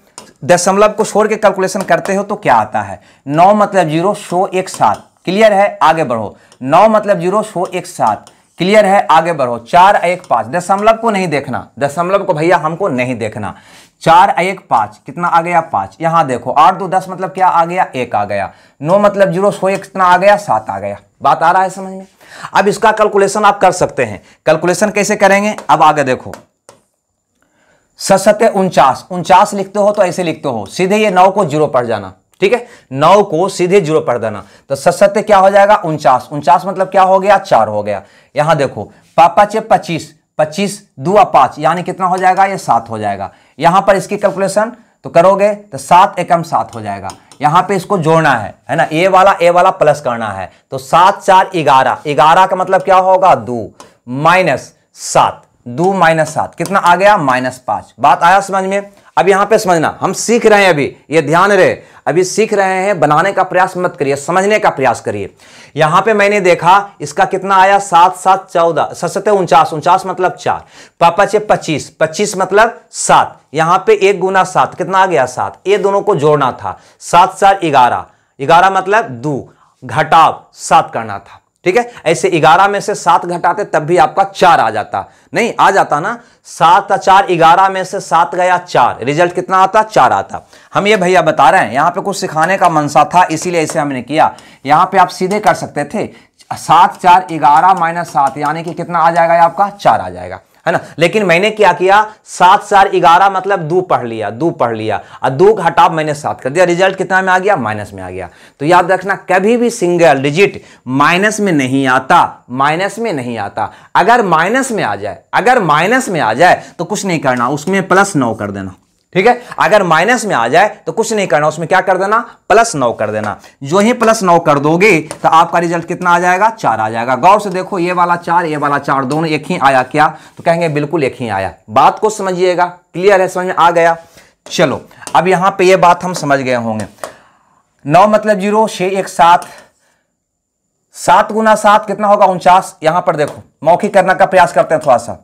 दशमलव को छोड़ के कैलकुलेशन करते हो तो क्या आता है नौ मतलब जीरो सो एक सात क्लियर है आगे बढ़ो नौ मतलब जीरो सो एक सात क्लियर है आगे बढ़ो चार एक पांच दशमलव को नहीं देखना दशमलव को भैया हमको नहीं देखना चार एक पांच कितना आ गया पांच यहां देखो आठ दो दस मतलब क्या आ गया एक आ गया नौ मतलब जीरो सो एक कितना आ गया सात आ गया बात आ रहा है समझ में अब इसका कैलकुलेशन आप कर सकते हैं कैलकुलेशन कैसे करेंगे अब आगे देखो सत्य उनचास उनचास लिखते हो तो ऐसे लिखते हो सीधे ये नौ को जीरो पड़ जाना ठीक है नौ को सीधे जीरो पड़ देना तो सत्य क्या हो जाएगा उनचास उनचास मतलब क्या हो गया चार हो गया यहां देखो पापा चे पच्चीस पच्चीस दो पांच यानी कितना हो जाएगा ये सात हो जाएगा यहां पर इसकी कैलकुलेशन तो करोगे तो सात एकम सात हो जाएगा यहां पे इसको जोड़ना है है ना ए वाला ए वाला प्लस करना है तो सात चार ग्यारह ग्यारह का मतलब क्या होगा दो माइनस सात दो माइनस सात कितना आ गया माइनस पांच बात आया समझ में अब यहां पे समझना हम सीख रहे हैं अभी ये ध्यान रहे अभी सीख रहे हैं बनाने का प्रयास मत करिए समझने का प्रयास करिए यहां पे मैंने देखा इसका कितना आया सात सात चौदह सत्तर उनचास उनचास मतलब चार पापा चे पच्चीस पच्चीस मतलब सात यहां पे एक गुना सात कितना आ गया सात ये दोनों को जोड़ना था सात सात ग्यारह ग्यारह मतलब दो घटाव सात करना था ठीक है ऐसे ग्यारह में से सात घटाते तब भी आपका चार आ जाता नहीं आ जाता ना सात चार ग्यारह में से सात गया चार रिजल्ट कितना आता चार आता हम ये भैया बता रहे हैं यहां पे कुछ सिखाने का मनसा था इसीलिए ऐसे हमने किया यहां पे आप सीधे कर सकते थे सात चार ग्यारह माइनस सात यानी कि कितना आ जाएगा आपका चार आ जाएगा है ना लेकिन मैंने क्या किया सात चार ग्यारह मतलब दो पढ़ लिया दो पढ़ लिया और दो हटाव मैंने सात कर दिया रिजल्ट कितना में आ गया माइनस में आ गया तो याद रखना कभी भी सिंगल डिजिट माइनस में नहीं आता माइनस में नहीं आता अगर माइनस में आ जाए अगर माइनस में आ जाए तो कुछ नहीं करना उसमें प्लस नौ कर देना ठीक है अगर माइनस में आ जाए तो कुछ नहीं करना उसमें क्या कर देना प्लस नौ कर देना जो ही प्लस नौ कर दोगे तो आपका रिजल्ट कितना आ जाएगा चार आ जाएगा गौर से देखो ये वाला चार ये वाला चार दोनों एक ही आया क्या तो कहेंगे बिल्कुल एक ही आया बात को समझिएगा क्लियर है समझ में आ गया चलो अब यहां पर यह बात हम समझ गए होंगे नौ मतलब जीरो छह एक सात सात गुना सात कितना होगा उनचास यहां पर देखो मौखिक करने का प्रयास करते हैं थोड़ा सा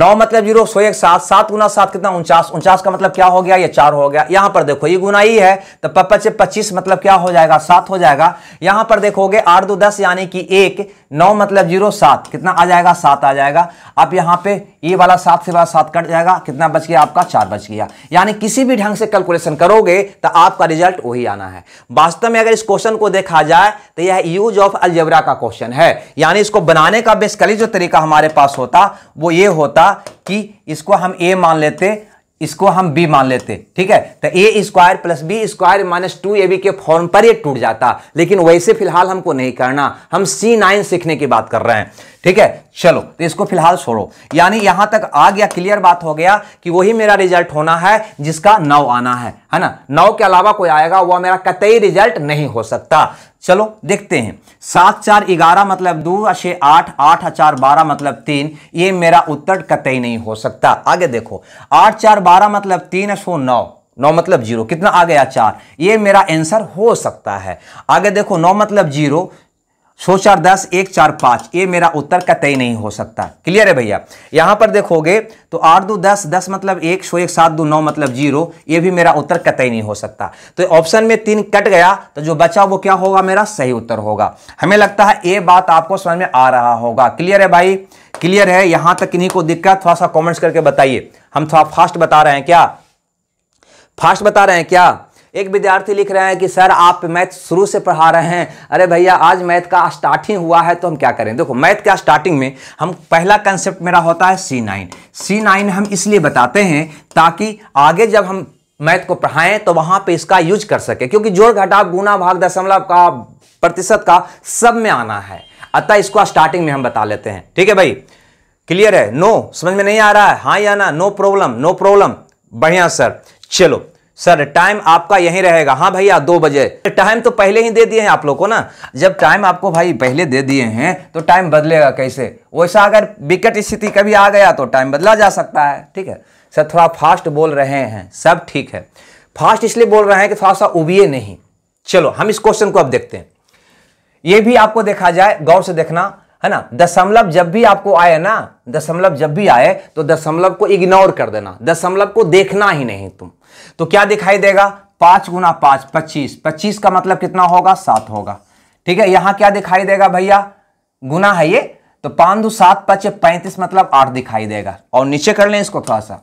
नौ मतलब जीरो सौ एक सात सात गुना सात कितना उनचास उनचास का मतलब क्या हो गया ये चार हो गया यहां पर देखो ये गुना ही है तो पच्चे पच्चीस मतलब क्या हो जाएगा सात हो जाएगा यहां पर देखोगे आठ दो दस यानी कि एक नौ मतलब जीरो सात कितना आ जाएगा सात आ जाएगा अब यहां पे ये वाला सात से वाला सात कट जाएगा कितना बच गया आपका चार बच गया यानी किसी भी ढंग से कैलकुलेशन करोगे तो आपका रिजल्ट वही आना है वास्तव में अगर इस क्वेश्चन को देखा जाए तो यह यूज ऑफ अलजेबरा का क्वेश्चन है यानी इसको बनाने का बेसिकली जो तरीका हमारे पास होता वो ये होता था कि इसको हम ए मान लेते इसको हम बी मान लेते ठीक है तो A square plus B square minus two A B के फॉर्म पर ये टूट जाता लेकिन वैसे फिलहाल हमको नहीं करना हम सी नाइन सीखने की बात कर रहे हैं ठीक है चलो तो इसको फिलहाल छोड़ो यानी यहां तक आ गया क्लियर बात हो गया कि वही मेरा रिजल्ट होना है जिसका नौ आना है है ना नौ के अलावा कोई आएगा वह मेरा कतई रिजल्ट नहीं हो सकता चलो देखते हैं सात चार ग्यारह मतलब दो अशे आठ आठ चार बारह मतलब तीन ये मेरा उत्तर कतई नहीं हो सकता आगे देखो आठ चार बारह मतलब तीन अशो नौ नौ मतलब जीरो कितना आ गया चार ये मेरा आंसर हो सकता है आगे देखो नौ मतलब जीरो सो चार दस एक चार पाँच ये मेरा उत्तर कतई नहीं हो सकता क्लियर है भैया यहाँ पर देखोगे तो आठ दो दस दस मतलब एक सौ एक सात दो नौ मतलब जीरो ये भी मेरा उत्तर कतई नहीं हो सकता तो ऑप्शन में तीन कट गया तो जो बचा वो क्या होगा मेरा सही उत्तर होगा हमें लगता है ये बात आपको समझ में आ रहा होगा क्लियर है भाई क्लियर है यहाँ तक किन्हीं को दिक्कत थोड़ा सा कॉमेंट्स करके बताइए हम थोड़ा फास्ट बता रहे हैं क्या फास्ट बता रहे हैं क्या एक विद्यार्थी लिख रहे हैं कि सर आप मैथ शुरू से पढ़ा रहे हैं अरे भैया आज मैथ का स्टार्टिंग हुआ है तो हम क्या करें देखो मैथ का स्टार्टिंग में हम पहला कंसेप्ट मेरा होता है सी नाइन सी नाइन हम इसलिए बताते हैं ताकि आगे जब हम मैथ को पढ़ाएं तो वहां पे इसका यूज कर सके क्योंकि जोड़ घटाव गुना भाग दशमलव का प्रतिशत का सब में आना है अतः इसको स्टार्टिंग में हम बता लेते हैं ठीक है भाई क्लियर है नो समझ में नहीं आ रहा है हाँ या ना नो प्रॉब्लम नो प्रॉब्लम बढ़िया सर चलो सर टाइम आपका यहीं रहेगा हाँ भैया दो बजे टाइम तो पहले ही दे दिए हैं आप लोग को ना जब टाइम आपको भाई पहले दे दिए हैं तो टाइम बदलेगा कैसे वैसा अगर विकट स्थिति कभी आ गया तो टाइम बदला जा सकता है ठीक है सर थोड़ा फास्ट बोल रहे हैं सब ठीक है फास्ट इसलिए बोल रहे हैं कि थोड़ा सा उबिए नहीं चलो हम इस क्वेश्चन को अब देखते हैं ये भी आपको देखा जाए गौर से देखना है ना दशमलव जब भी आपको आए ना दशमलव जब भी आए तो दशमलव को इग्नोर कर देना दशमलव को देखना ही नहीं तुम तो क्या दिखाई देगा पांच गुना पांच पच्चीस पच्चीस का मतलब कितना होगा सात होगा ठीक है यहां क्या दिखाई देगा भैया गुना है ये तो पांच दो सात पच पैंतीस मतलब आठ दिखाई देगा और नीचे कर लें इसको थोड़ा सा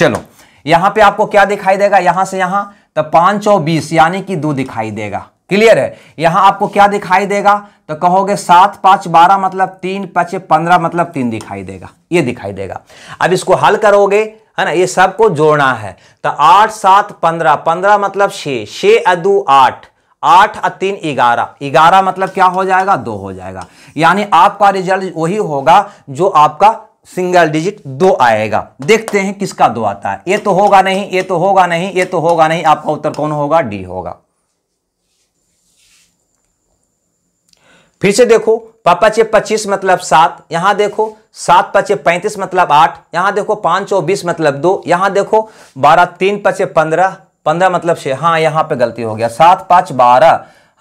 चलो यहां पे आपको क्या दिखाई देगा यहां से यहां तो पांच और बीस यानी कि दो दिखाई देगा क्लियर है यहां आपको क्या दिखाई देगा तो कहोगे सात पांच बारह मतलब तीन पच पंद्रह मतलब तीन दिखाई देगा ये दिखाई देगा अब इसको हल करोगे है ना ये सबको जोड़ना है तो आठ सात पंद्रह पंद्रह मतलब छे छे अदु आठ आठ और तीन ग्यारह ग्यारह मतलब क्या हो जाएगा दो हो जाएगा यानी आपका रिजल्ट वही होगा जो आपका सिंगल डिजिट दो आएगा देखते हैं किसका दो आता है ये तो होगा नहीं ये तो होगा नहीं ये तो होगा नहीं आपका उत्तर कौन होगा डी होगा फिर से देखो पापा चे पच्चीस मतलब सात यहां देखो सात पचे पैंतीस मतलब आठ यहां देखो पांच सौ बीस मतलब दो यहां देखो बारह तीन पचे पंद्रह पंद्रह मतलब छह हाँ यहां पे गलती हो गया सात पाँच बारह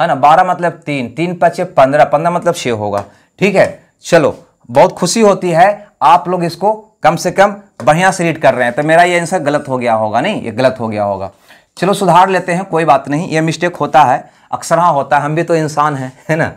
है ना बारह मतलब तीन तीन पचे पंद्रह पंद्रह मतलब छः होगा ठीक है चलो बहुत खुशी होती है आप लोग इसको कम से कम बढ़िया से रीड कर रहे हैं तो मेरा ये आंसर गलत हो गया होगा नहीं ये गलत हो गया होगा चलो सुधार लेते हैं कोई बात नहीं ये मिस्टेक होता है अक्सर हाँ होता है हम भी तो इंसान हैं है ना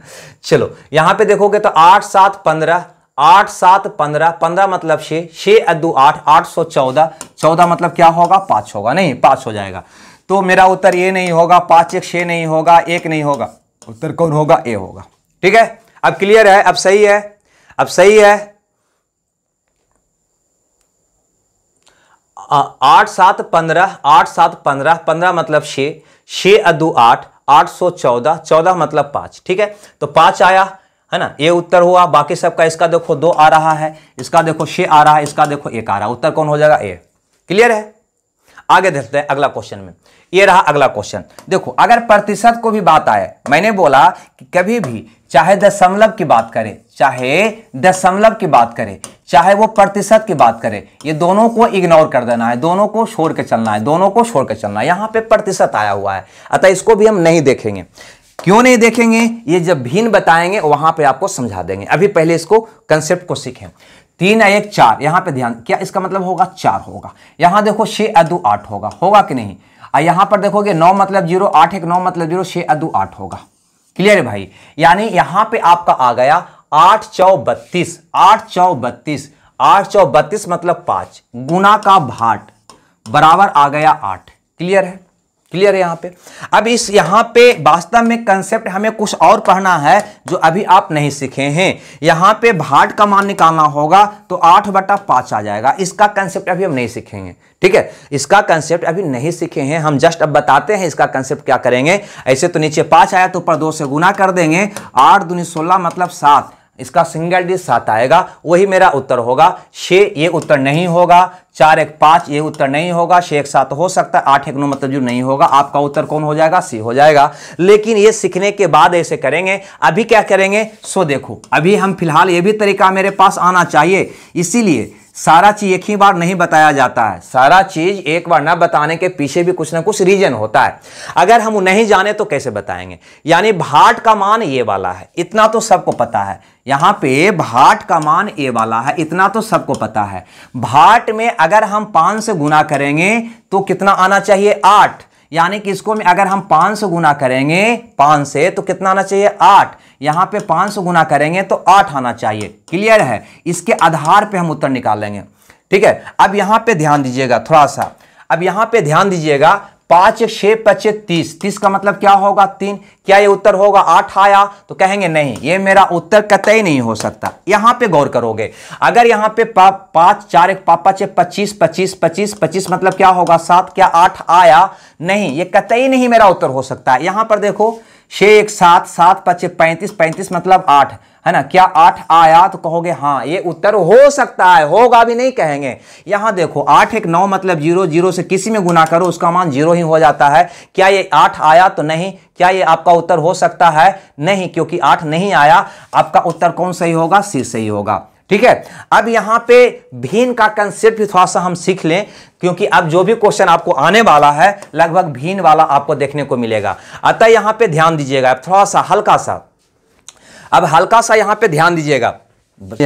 चलो यहाँ पे देखोगे तो आठ सात पंद्रह आठ सात पंद्रह पंद्रह मतलब छः छः दो आठ आठ सौ चौदह चौदह मतलब क्या होगा पाँच होगा नहीं पाँच हो जाएगा तो मेरा उत्तर ये नहीं होगा पाँच एक छः नहीं होगा एक नहीं होगा उत्तर कौन होगा ए होगा ठीक है अब क्लियर है अब सही है अब सही है आठ सात पंद्रह आठ सात पंद्रह पंद्रह मतलब छः छः अदू आठ आठ सौ चौदह चौदह मतलब पाँच ठीक है तो पाँच आया है ना ये उत्तर हुआ बाकी सबका इसका देखो दो आ रहा है इसका देखो छः आ रहा है इसका देखो एक आ रहा है उत्तर कौन हो जाएगा ए क्लियर है आगे देखते हैं अगला क्वेश्चन में ये रहा अगला क्वेश्चन देखो अगर प्रतिशत को भी बात आए मैंने बोला कि कभी भी चाहे दशमलव की बात करें चाहे दशमलव की बात करें चाहे वो प्रतिशत की बात करें ये दोनों को इग्नोर कर देना है दोनों को छोड़ के चलना है दोनों को छोड़ के चलना है यहाँ पे प्रतिशत आया हुआ है अतः इसको भी हम नहीं देखेंगे क्यों नहीं देखेंगे ये जब भीन बताएंगे वहां पे आपको समझा देंगे अभी पहले इसको कंसेप्ट को सीखें तीन या एक चार यहाँ पे ध्यान क्या इसका मतलब होगा चार होगा यहाँ देखो छे अदू आठ होगा होगा कि नहीं यहां यहाँ पर देखोगे नौ मतलब जीरो आठ एक नौ मतलब जीरो छः अदू आठ होगा क्लियर है भाई यानी यहाँ पे आपका आ गया आठ चौ बत्तीस आठ चौ बत्तीस आठ चौ बत्तीस मतलब पांच गुना का भाट बराबर आ गया आठ क्लियर है क्लियर है यहाँ पे अब इस यहां पे वास्तव में कंसेप्ट हमें कुछ और पढ़ना है जो अभी आप नहीं सीखे हैं यहां पे भाट का मान निकालना होगा तो आठ बटा पांच आ जाएगा इसका कंसेप्ट अभी हम नहीं सीखेंगे ठीक है इसका कंसेप्ट अभी नहीं सीखे हैं हम जस्ट अब बताते हैं इसका कंसेप्ट क्या करेंगे ऐसे तो नीचे पांच आया तो ऊपर दो से गुना कर देंगे आठ दूनी सोलह मतलब सात इसका सिंगल डिजिट सात आएगा वही मेरा उत्तर होगा छः ये उत्तर नहीं होगा चार एक पाँच ये उत्तर नहीं होगा छः एक सात हो सकता है आठ एक नौ मतलब जो नहीं होगा आपका उत्तर कौन हो जाएगा सी हो जाएगा लेकिन ये सीखने के बाद ऐसे करेंगे अभी क्या करेंगे सो देखो अभी हम फिलहाल ये भी तरीका मेरे पास आना चाहिए इसीलिए सारा चीज एक ही बार नहीं बताया जाता है सारा चीज एक बार ना बताने के पीछे भी कुछ ना कुछ रीजन होता है अगर हम नहीं जाने तो कैसे बताएंगे यानी भाट का मान ये वाला है इतना तो सबको पता है यहाँ पे भाट का मान ए वाला है इतना तो सबको पता है भाट में अगर हम पाँच से गुना करेंगे तो कितना आना चाहिए आठ यानी कि इसको में अगर हम पाँच से गुना करेंगे पाँच से तो कितना आना चाहिए आठ यहां पे 500 गुना करेंगे तो 8 आना चाहिए क्लियर है इसके आधार पे हम उत्तर निकाल लेंगे ठीक है अब यहां पे ध्यान दीजिएगा थोड़ा सा अब यहां पे ध्यान दीजिएगा पांच छह पच्चे तीस तीस का मतलब क्या होगा तीन क्या ये उत्तर होगा आठ आया तो कहेंगे नहीं ये मेरा उत्तर कतई नहीं हो सकता यहां पे गौर करोगे अगर यहां पे पांच चार एक पा पाँच पच्चीस पच्चीस पच्चीस पच्चीस मतलब क्या होगा सात क्या आठ आया नहीं ये कतई नहीं मेरा उत्तर हो सकता यहां पर देखो छः एक सात सात पच्चीस पैंतीस पैंतीस मतलब आठ है ना क्या आठ आया तो कहोगे हाँ ये उत्तर हो सकता है होगा भी नहीं कहेंगे यहाँ देखो आठ एक नौ मतलब जीरो जीरो से किसी में गुना करो उसका मान जीरो ही हो जाता है क्या ये आठ आया तो नहीं क्या ये आपका उत्तर हो सकता है नहीं क्योंकि आठ नहीं आया आपका उत्तर कौन सही होगा सी सही होगा ठीक है अब यहां पे भीन का कंसेप्ट भी थोड़ा सा हम सीख लें क्योंकि अब जो भी क्वेश्चन आपको आने वाला है लगभग भीन वाला आपको देखने को मिलेगा अतः यहां पे ध्यान दीजिएगा थोड़ा सा हल्का सा अब हल्का सा यहां पे ध्यान दीजिएगा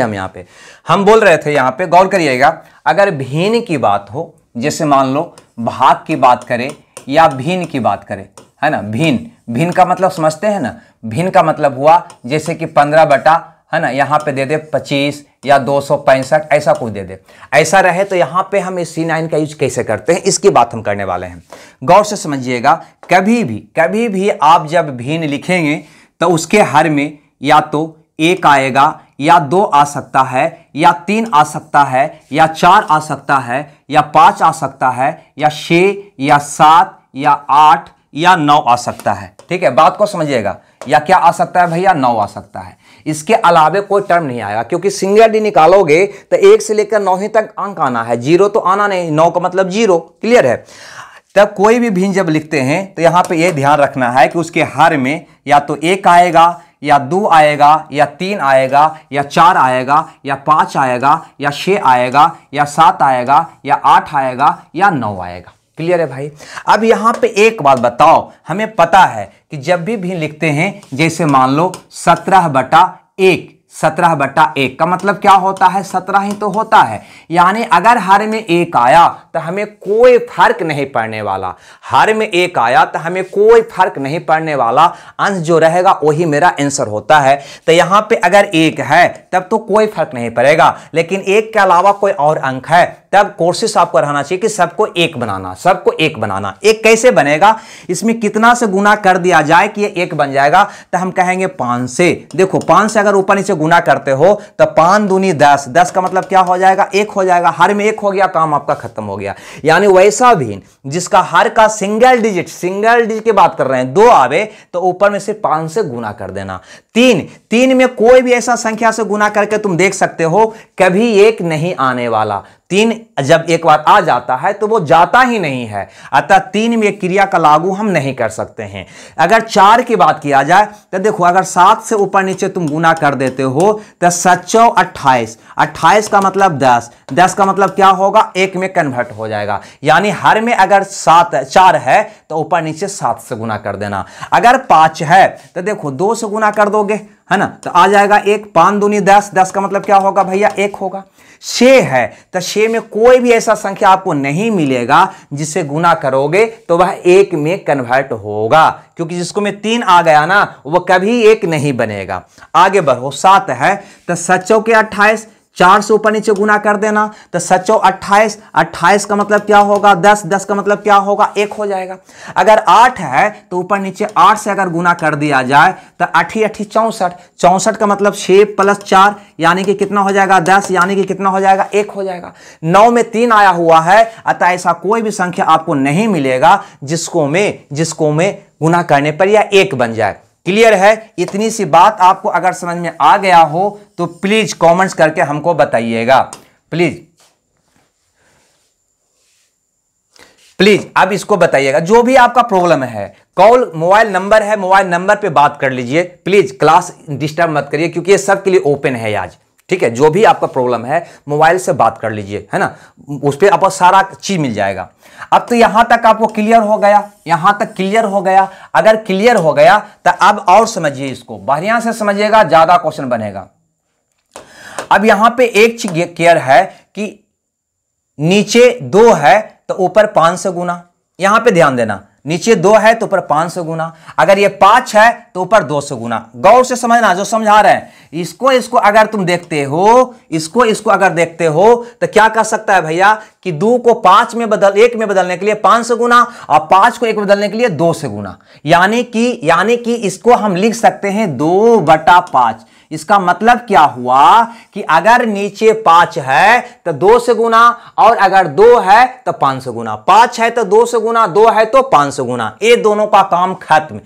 हम यहाँ पे हम बोल रहे थे यहां पे गौर करिएगा अगर भीन की बात हो जैसे मान लो भाग की बात करें या भीन की बात करें है ना भीन भीन का मतलब समझते हैं ना भीन का मतलब हुआ जैसे कि पंद्रह बटा है ना यहाँ पे दे दे पच्चीस या दो सौ पैंसठ ऐसा कुछ दे दे ऐसा रहे तो यहाँ पे हम इस सी नाइन का यूज कैसे करते हैं इसकी बात हम करने वाले हैं गौर से समझिएगा कभी भी कभी भी आप जब भीन लिखेंगे तो उसके हर में या तो एक आएगा या दो आ सकता है या तीन आ सकता है या चार आ सकता है या पाँच आ सकता है या छः या सात या आठ या नौ आ सकता है ठीक है बात को समझिएगा या क्या आ सकता है भैया नौ आ सकता है इसके अलावे कोई टर्म नहीं आएगा क्योंकि सिंगल डी निकालोगे तो एक से लेकर नौ ही तक अंक आना है जीरो तो आना नहीं नौ का मतलब जीरो क्लियर है तब तो कोई भी भिन्न जब लिखते हैं तो यहाँ पे यह ध्यान रखना है कि उसके हर में या तो एक आएगा या दो आएगा या तीन आएगा या चार आएगा या पाँच आएगा या छः आएगा या सात आएगा या आठ आएगा या नौ आएगा क्लियर है भाई अब यहाँ पे एक बात बताओ हमें पता है कि जब भी भिन्न लिखते हैं जैसे मान लो सत्रह बटा एक सत्रह बटा एक का मतलब क्या होता है सत्रह ही तो होता है यानी अगर हर में एक आया तो हमें कोई फर्क नहीं पड़ने वाला हर में एक आया तो हमें कोई फर्क नहीं पड़ने वाला अंश जो रहेगा वही मेरा आंसर होता है तो यहाँ पे अगर एक है तब तो कोई फर्क नहीं पड़ेगा लेकिन एक के अलावा कोई और अंक है तब कोशिश आपको रहना चाहिए कि सबको एक बनाना सबको एक बनाना एक कैसे बनेगा इसमें कितना से गुना कर दिया जाए कि ये एक बन जाएगा तो हम कहेंगे पाँच से देखो पाँच से अगर ऊपर नीचे गुना करते हो तो पान दूनी दस दस का मतलब क्या हो जाएगा एक हो जाएगा हर में एक हो गया काम आपका खत्म हो गया यानी वैसा भी जिसका हर का सिंगल डिजिट सिंगल डिजिट की बात कर रहे हैं दो आवे तो ऊपर में सिर्फ पांच से गुना कर देना तीन तीन में कोई भी ऐसा संख्या से गुना करके तुम देख सकते हो कभी एक नहीं आने वाला तीन जब एक बार आ जाता है तो वो जाता ही नहीं है अतः तीन में क्रिया का लागू हम नहीं कर सकते हैं अगर चार की बात किया जाए तो देखो अगर सात से ऊपर नीचे तुम गुना कर देते हो तो सचो अट्ठाईस अट्ठाईस का मतलब दस दस का मतलब क्या होगा एक में कन्वर्ट हो जाएगा यानी हर में अगर सात चार है तो ऊपर नीचे सात से गुना कर देना अगर पाँच है तो देखो दो से गुना कर दोगे है ना तो आ जाएगा एक पान दूनी दस दस का मतलब क्या होगा भैया एक होगा छः है तो छे में कोई भी ऐसा संख्या आपको नहीं मिलेगा जिसे गुना करोगे तो वह एक में कन्वर्ट होगा क्योंकि जिसको में तीन आ गया ना वह कभी एक नहीं बनेगा आगे बढ़ो सात है तो सचो के अट्ठाईस चार से ऊपर नीचे गुना कर देना तो सचो अट्ठाईस अट्ठाईस का मतलब क्या होगा दस दस का मतलब क्या होगा एक हो जाएगा अगर आठ है तो ऊपर नीचे आठ से अगर गुना कर दिया जाए तो अठी अठी चौंसठ चौंसठ का मतलब छः प्लस चार यानी कि कितना हो जाएगा दस यानी कि कितना हो जाएगा एक हो जाएगा नौ में तीन आया हुआ है अतः ऐसा कोई भी संख्या आपको नहीं मिलेगा जिसको में जिसको में गुना करने पर यह एक बन जाए क्लियर है इतनी सी बात आपको अगर समझ में आ गया हो तो प्लीज कमेंट्स करके हमको बताइएगा प्लीज प्लीज अब इसको बताइएगा जो भी आपका प्रॉब्लम है कॉल मोबाइल नंबर है मोबाइल नंबर पे बात कर लीजिए प्लीज क्लास डिस्टर्ब मत करिए क्योंकि ये सबके लिए ओपन है आज ठीक है जो भी आपका प्रॉब्लम है मोबाइल से बात कर लीजिए है ना उस पर आपको सारा चीज़ मिल जाएगा अब तो यहां तक आपको क्लियर हो गया यहां तक क्लियर हो गया अगर क्लियर हो गया तो अब और समझिए इसको बढ़िया से समझिएगा ज़्यादा क्वेश्चन बनेगा अब यहां पे एक चीज केयर है कि नीचे दो है तो ऊपर पांच से गुना यहां पे ध्यान देना नीचे दो है तो ऊपर पांच सौ गुना अगर ये पांच है तो ऊपर दो सौ गुना गौर से समझना जो समझा रहे हैं इसको इसको अगर तुम देखते हो इसको इसको अगर देखते हो तो क्या कर सकता है भैया कि दो को पांच में बदल एक में बदलने के लिए पांच सौ गुना और पांच को एक में बदलने के लिए दो सौ गुना यानी कि यानी कि इसको हम लिख सकते हैं दो बटा पांच इसका मतलब क्या हुआ कि अगर नीचे पांच है तो दो से गुना और अगर दो है तो पांच से गुना पांच है तो दो से गुना दो है तो पांच से गुना ये दोनों का काम खत्म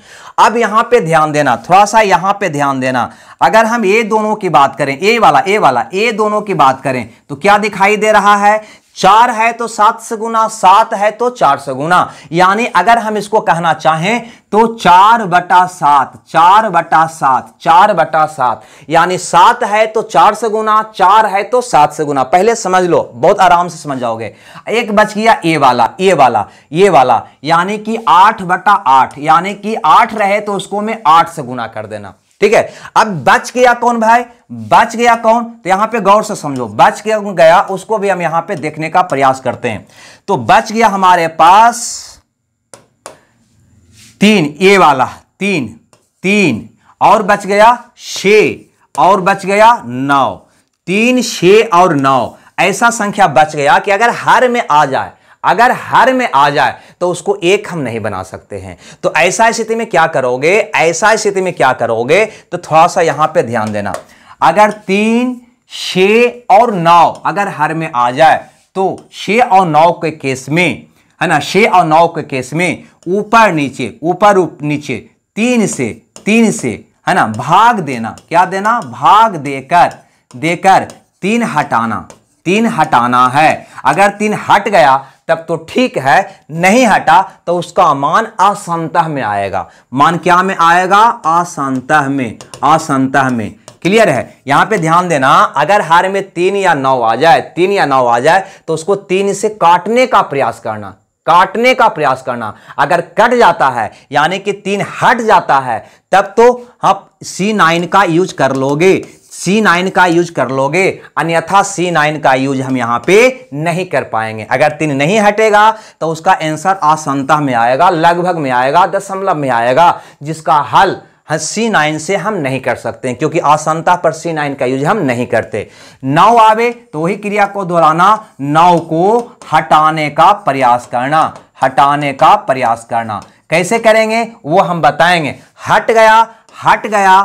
अब यहां पे ध्यान देना थोड़ा सा यहां पे ध्यान देना अगर हम ये दोनों की बात करें ए वाला ए वाला ए दोनों की बात करें तो क्या दिखाई दे रहा है चार है तो सात से गुना सात है तो चार से गुना यानी अगर हम इसको कहना चाहें तो चार बटा सात चार बटा सात चार बटा सात यानी सात है तो चार से गुना चार है तो सात से गुना पहले समझ लो बहुत आराम से समझ जाओगे एक बच गया ए वाला ए वाला ये वाला यानी कि आठ बटा आठ यानी कि आठ रहे तो उसको मैं आठ से गुना कर देना ठीक है अब बच गया कौन भाई बच गया कौन तो यहां पे गौर से समझो बच गया गया उसको भी हम यहां पे देखने का प्रयास करते हैं तो बच गया हमारे पास तीन ए वाला तीन तीन और बच गया छ और बच गया नौ तीन छ और नौ ऐसा संख्या बच गया कि अगर हर में आ जाए अगर हर में आ जाए तो उसको एक हम नहीं बना सकते हैं तो ऐसा स्थिति में क्या करोगे ऐसा स्थिति में क्या करोगे तो थोड़ा सा यहां पे ध्यान देना अगर तीन छ और नौ अगर हर में आ जाए तो छ और नौ के केस में है ना छ और नौ के केस में ऊपर नीचे ऊपर नीचे तीन से तीन से है ना भाग देना क्या देना भाग देकर देकर तीन हटाना तीन हटाना है अगर तीन हट गया तब तो ठीक है नहीं हटा तो उसका मान असंत में आएगा मान क्या में आएगा असंत में असंत में क्लियर है यहाँ पे ध्यान देना अगर हार में तीन या नौ आ जाए तीन या नौ आ जाए तो उसको तीन से काटने का प्रयास करना काटने का प्रयास करना अगर कट जाता है यानी कि तीन हट जाता है तब तो आप सी नाइन का यूज कर लोगे C9 का यूज कर लोगे अन्यथा C9 का यूज हम यहां पे नहीं कर पाएंगे अगर तीन नहीं हटेगा तो उसका आंसर असंतः में आएगा लगभग में आएगा दशमलव में आएगा जिसका हल सी हाँ, नाइन से हम नहीं कर सकते हैं क्योंकि आसनता पर सी नाइन का यूज हम नहीं करते नौ आवे तो वही क्रिया को दोहराना नौ को हटाने का प्रयास करना हटाने का प्रयास करना कैसे करेंगे वो हम बताएंगे हट गया हट गया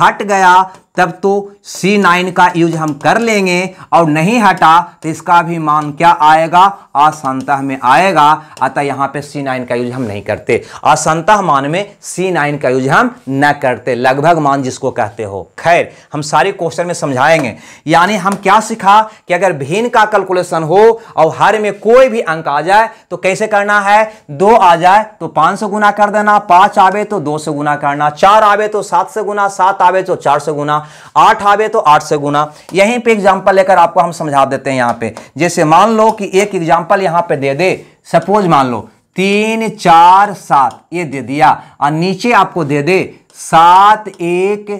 हट गया तब तो C9 का यूज हम कर लेंगे और नहीं हटा तो इसका भी मान क्या आएगा असंतह में आएगा अतः यहाँ पे C9 का यूज हम नहीं करते असंतह मान में C9 का यूज हम न करते लगभग मान जिसको कहते हो खैर हम सारे क्वेश्चन में समझाएंगे यानी हम क्या सीखा कि अगर भिन्न का कैलकुलेशन हो और हर में कोई भी अंक आ जाए तो कैसे करना है दो आ जाए तो पाँच से गुना कर देना पाँच आवे तो दो से गुना करना चार आवे तो सात से गुना सात आवे तो चार से गुना गुना आठ आवे तो आठ से गुना यहीं पे एग्जांपल लेकर आपको हम समझा देते हैं यहाँ पे जैसे मान लो कि एक एग्जांपल यहाँ पे दे दे सपोज मान लो तीन चार सात ये दे दिया और नीचे आपको दे दे सात एक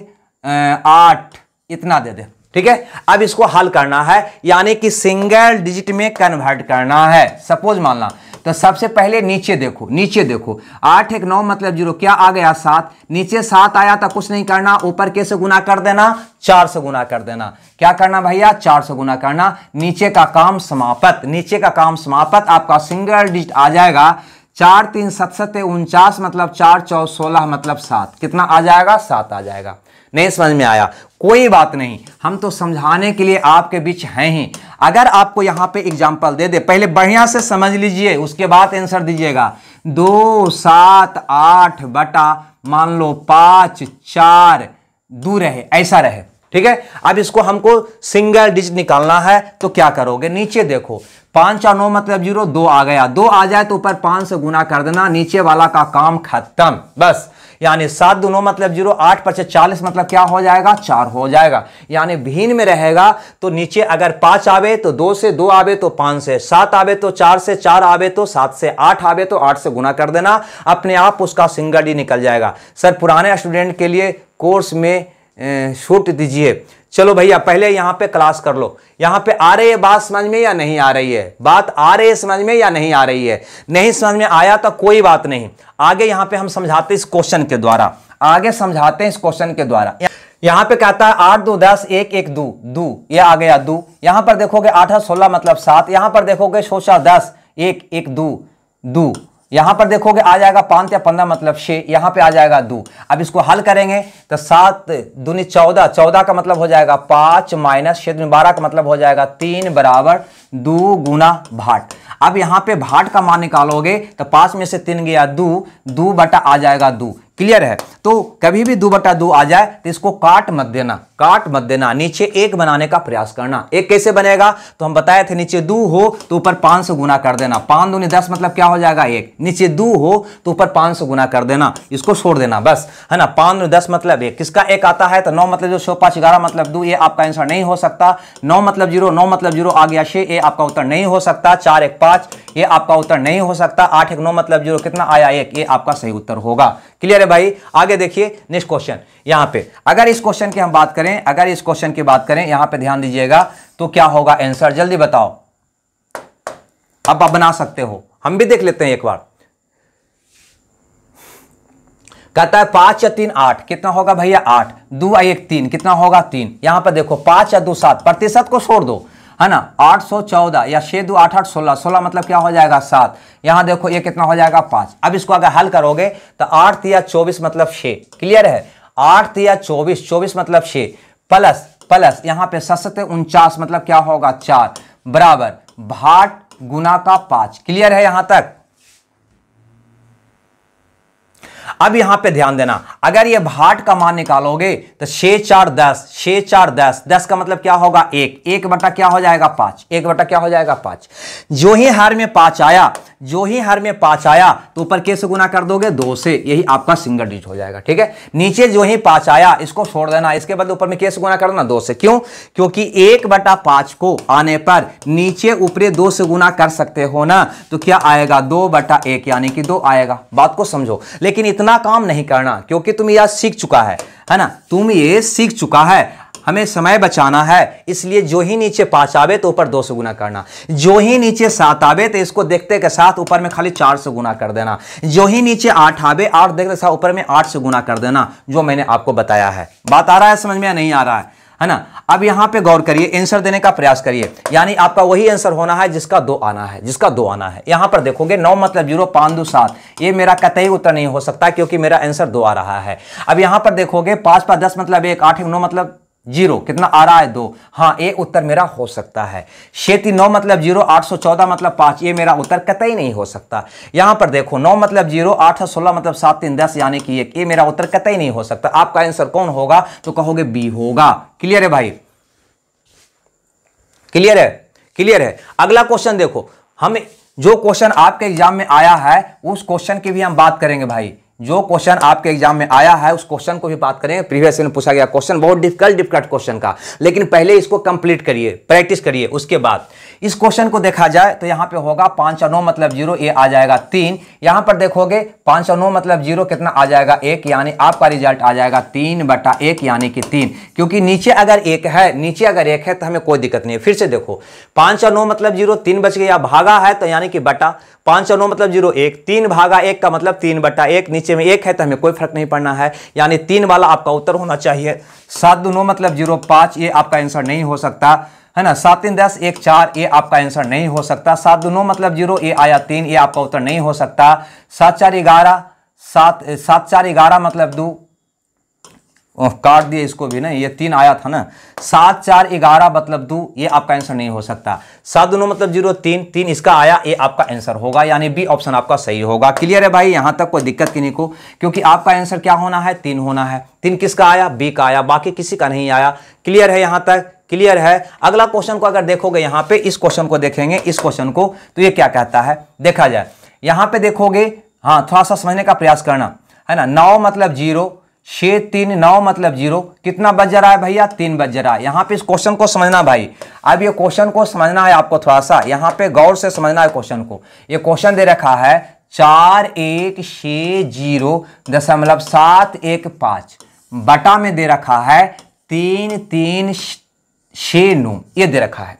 आठ इतना दे दे ठीक है अब इसको हल करना है यानी कि सिंगल डिजिट में कन्वर्ट करना है सपोज मानना तो सबसे पहले नीचे देखो नीचे देखो आठ एक नौ मतलब जीरो क्या आ गया सात नीचे सात आया तो कुछ नहीं करना ऊपर के से गुना कर देना चार से गुना कर देना क्या करना भैया चार से गुना करना नीचे का काम समाप्त नीचे का काम समाप्त आपका सिंगल डिजिट आ जाएगा चार तीन सतसठ उनचास मतलब चार चौ सोलह मतलब सात कितना आ जाएगा सात आ जाएगा नहीं समझ में आया कोई बात नहीं हम तो समझाने के लिए आपके बीच हैं ही अगर आपको यहाँ पे एग्जाम्पल दे दे पहले बढ़िया से समझ लीजिए उसके बाद आंसर दीजिएगा दो सात आठ बटा मान लो पांच चार दू रहे ऐसा रहे ठीक है अब इसको हमको सिंगल डिजिट निकालना है तो क्या करोगे नीचे देखो पांच और नौ मतलब जीरो दो आ गया दो आ जाए तो ऊपर पांच से गुना कर देना नीचे वाला का काम खत्म बस यानी सात दोनों मतलब जीरो आठ पचास चालीस मतलब क्या हो जाएगा चार हो जाएगा यानी भीन में रहेगा तो नीचे अगर पांच आवे तो दो से दो आवे तो पांच से सात आवे तो चार से चार आवे तो सात से आठ आवे तो आठ से गुना कर देना अपने आप उसका सिंगल ही निकल जाएगा सर पुराने स्टूडेंट के लिए कोर्स में छूट दीजिए चलो भैया पहले यहाँ पे क्लास कर लो यहाँ पे आ रही है बात समझ में या नहीं आ रही है बात आ रही है समझ में या नहीं आ रही है नहीं समझ में आया तो कोई बात नहीं आगे यहाँ पे हम समझाते इस क्वेश्चन के द्वारा आगे समझाते हैं इस क्वेश्चन के द्वारा यहाँ पे कहता है आठ दो दस एक एक दो दो ये आ गया दो यहाँ पर देखोगे आठ सोलह मतलब सात यहाँ पर देखोगे सोचा दस एक एक दो दो यहां पर देखोगे आ जाएगा पांच या पंद्रह मतलब छे यहां पे आ जाएगा दो अब इसको हल करेंगे तो सात दूनी चौदह चौदह का मतलब हो जाएगा पांच माइनस दुनी बारह का मतलब हो जाएगा तीन बराबर दो गुना भाट अब यहां पे भाट का मान निकालोगे तो पांच में से तीन गया दो दो बटा आ जाएगा दो क्लियर है तो कभी भी दो बटा दो आ जाए तो इसको काट मत देना काट मत देना नीचे एक बनाने का प्रयास करना एक कैसे बनेगा तो हम बताए थे नीचे दो हो तो ऊपर पांच सौ गुना कर देना पांच दो दस मतलब क्या हो जाएगा एक नीचे दो हो तो ऊपर पांच सौ गुना कर देना इसको छोड़ देना बस है ना पांच दो दस मतलब एक किसका एक आता है तो नौ मतलब जो सौ पांच ग्यारह मतलब दो ये आपका आंसर नहीं हो सकता नौ मतलब जीरो नौ मतलब जीरो आ गया छे ये आपका उत्तर नहीं हो सकता चार एक पांच ये आपका उत्तर नहीं हो सकता आठ एक नौ मतलब जीरो कितना आया एक ये आपका सही उत्तर होगा क्लियर है भाई आगे देखिए नेक्स्ट क्वेश्चन यहां पे अगर इस क्वेश्चन की हम बात करें अगर इस क्वेश्चन की बात करें यहां पे ध्यान दीजिएगा तो क्या होगा आंसर जल्दी बताओ अब आप बना सकते हो हम भी देख लेते हैं एक बार कहता है पांच या तीन आठ कितना होगा भैया आठ दो एक तीन कितना होगा तीन यहां पर देखो पांच या दो सात प्रतिशत को छोड़ दो है ना 814 या छः दो आठ आठ सोलह सोलह मतलब क्या हो जाएगा सात यहाँ देखो ये कितना हो जाएगा पांच अब इसको अगर हल करोगे तो आठ या चौबीस मतलब छे क्लियर है आठ या चौबीस चौबीस मतलब छे प्लस प्लस यहाँ पे सत उनचास मतलब क्या होगा चार बराबर भाट गुना का पांच क्लियर है यहाँ तक अब यहां पे ध्यान देना अगर ये भाट का मान निकालोगे तो छे चार दस छे चार दस दस का मतलब क्या होगा एक एक बटा क्या हो जाएगा पांच एक बटा क्या हो जाएगा पांच जो ही हर में पांच आया जो ही हर में पांच आया तो ऊपर कैसे गुना कर दोगे दो से यही आपका सिंगल डिजिट हो जाएगा ठीक है नीचे जो ही पांच आया इसको छोड़ देना इसके बाद ऊपर में कैसे गुना करना दो से क्यों क्योंकि एक बटा पांच को आने पर नीचे ऊपरे दो से गुना कर सकते हो ना तो क्या आएगा दो बटा एक यानी कि दो आएगा बात को समझो लेकिन इतना अपना काम नहीं करना क्योंकि तुम यह सीख चुका है है ना तुम ये सीख चुका है हमें समय बचाना है इसलिए जो ही नीचे पाँच आवे तो ऊपर दो सौ गुना करना जो ही नीचे सात आवे तो इसको देखते के साथ ऊपर में खाली चार सौ गुना कर देना जो ही नीचे आठ आवे आठ देखते साथ ऊपर में आठ सौ गुना कर देना जो मैंने आपको बताया है बात आ रहा है समझ में या नहीं आ रहा है है ना अब यहां पे गौर करिए आंसर देने का प्रयास करिए यानी आपका वही आंसर होना है जिसका दो आना है जिसका दो आना है यहां पर देखोगे नौ मतलब जीरो पाँच दो सात ये मेरा कतई उत्तर नहीं हो सकता क्योंकि मेरा आंसर दो आ रहा है अब यहां पर देखोगे पांच पाँच दस मतलब एक आठ नौ मतलब जीरो कितना आ रहा है दो हाँ ये उत्तर मेरा हो सकता है छेती नौ मतलब जीरो आठ सौ चौदह मतलब पांच ये मेरा उत्तर कतई नहीं हो सकता यहां पर देखो नौ मतलब जीरो आठ सौ सोलह मतलब सात तीन दस यानी कि एक ये मेरा उत्तर कतई नहीं हो सकता आपका आंसर कौन होगा तो कहोगे बी होगा क्लियर है भाई क्लियर है क्लियर है अगला क्वेश्चन देखो हम जो क्वेश्चन आपके एग्जाम में आया है उस क्वेश्चन की भी हम बात करेंगे भाई जो क्वेश्चन आपके एग्जाम में आया है उस क्वेश्चन को भी बात करेंगे प्रीवियस में पूछा गया क्वेश्चन बहुत डिफिकल्ट डिफिकल्ट क्वेश्चन का लेकिन पहले इसको कंप्लीट करिए प्रैक्टिस करिए उसके बाद इस क्वेश्चन को देखा जाए तो यहाँ पे होगा पांच और नौ मतलब जीरो ये आ जाएगा तीन यहाँ पर देखोगे पांच और नौ मतलब जीरो कितना आ जाएगा एक यानी आपका रिजल्ट आ जाएगा तीन बटा एक यानी कि तीन क्योंकि नीचे अगर एक है नीचे अगर एक है तो हमें कोई दिक्कत नहीं है फिर से देखो पांच और नौ मतलब जीरो तीन बच गया भागा है तो यानी कि बटा पांच और नौ मतलब जीरो एक तीन भागा एक का मतलब तीन बटा एक नीचे में एक है तो हमें कोई फर्क नहीं पड़ना है यानी तीन वाला आपका उत्तर होना चाहिए सात दो नौ मतलब जीरो पाँच ये आपका आंसर नहीं हो सकता है ना सात तीन दस एक चार ये आपका आंसर नहीं हो सकता सात दो नौ मतलब जीरो ये आया तीन ये आपका उत्तर नहीं हो सकता सात चार ग्यारह सात सात चार ग्यारह मतलब दो ओह काट दिए इसको भी ना ये तीन आया था ना सात चार ग्यारह मतलब दो ये आपका आंसर नहीं हो सकता सात दोनों मतलब जीरो तीन तीन इसका आया ये आपका आंसर होगा यानी बी ऑप्शन आपका सही होगा क्लियर है भाई यहां तक कोई दिक्कत की नहीं को क्योंकि आपका आंसर क्या होना है तीन होना है तीन किसका आया बी का आया बाकी किसी का नहीं आया क्लियर है यहां तक क्लियर है अगला क्वेश्चन को अगर देखोगे यहां पे इस क्वेश्चन को देखेंगे इस क्वेश्चन को तो ये क्या कहता है देखा जाए यहां पे देखोगे हाँ थोड़ा सा समझने का प्रयास करना है ना नौ मतलब जीरो छे तीन नौ मतलब जीरो कितना बज रहा है भैया तीन बज रहा है यहां पे इस क्वेश्चन को समझना भाई अब ये क्वेश्चन को समझना है आपको थोड़ा सा यहां पे गौर से समझना है क्वेश्चन को ये क्वेश्चन दे रखा है चार एक छ जीरो दशमलव सात एक पांच बटा में दे रखा है तीन तीन शे नू ये दे रखा है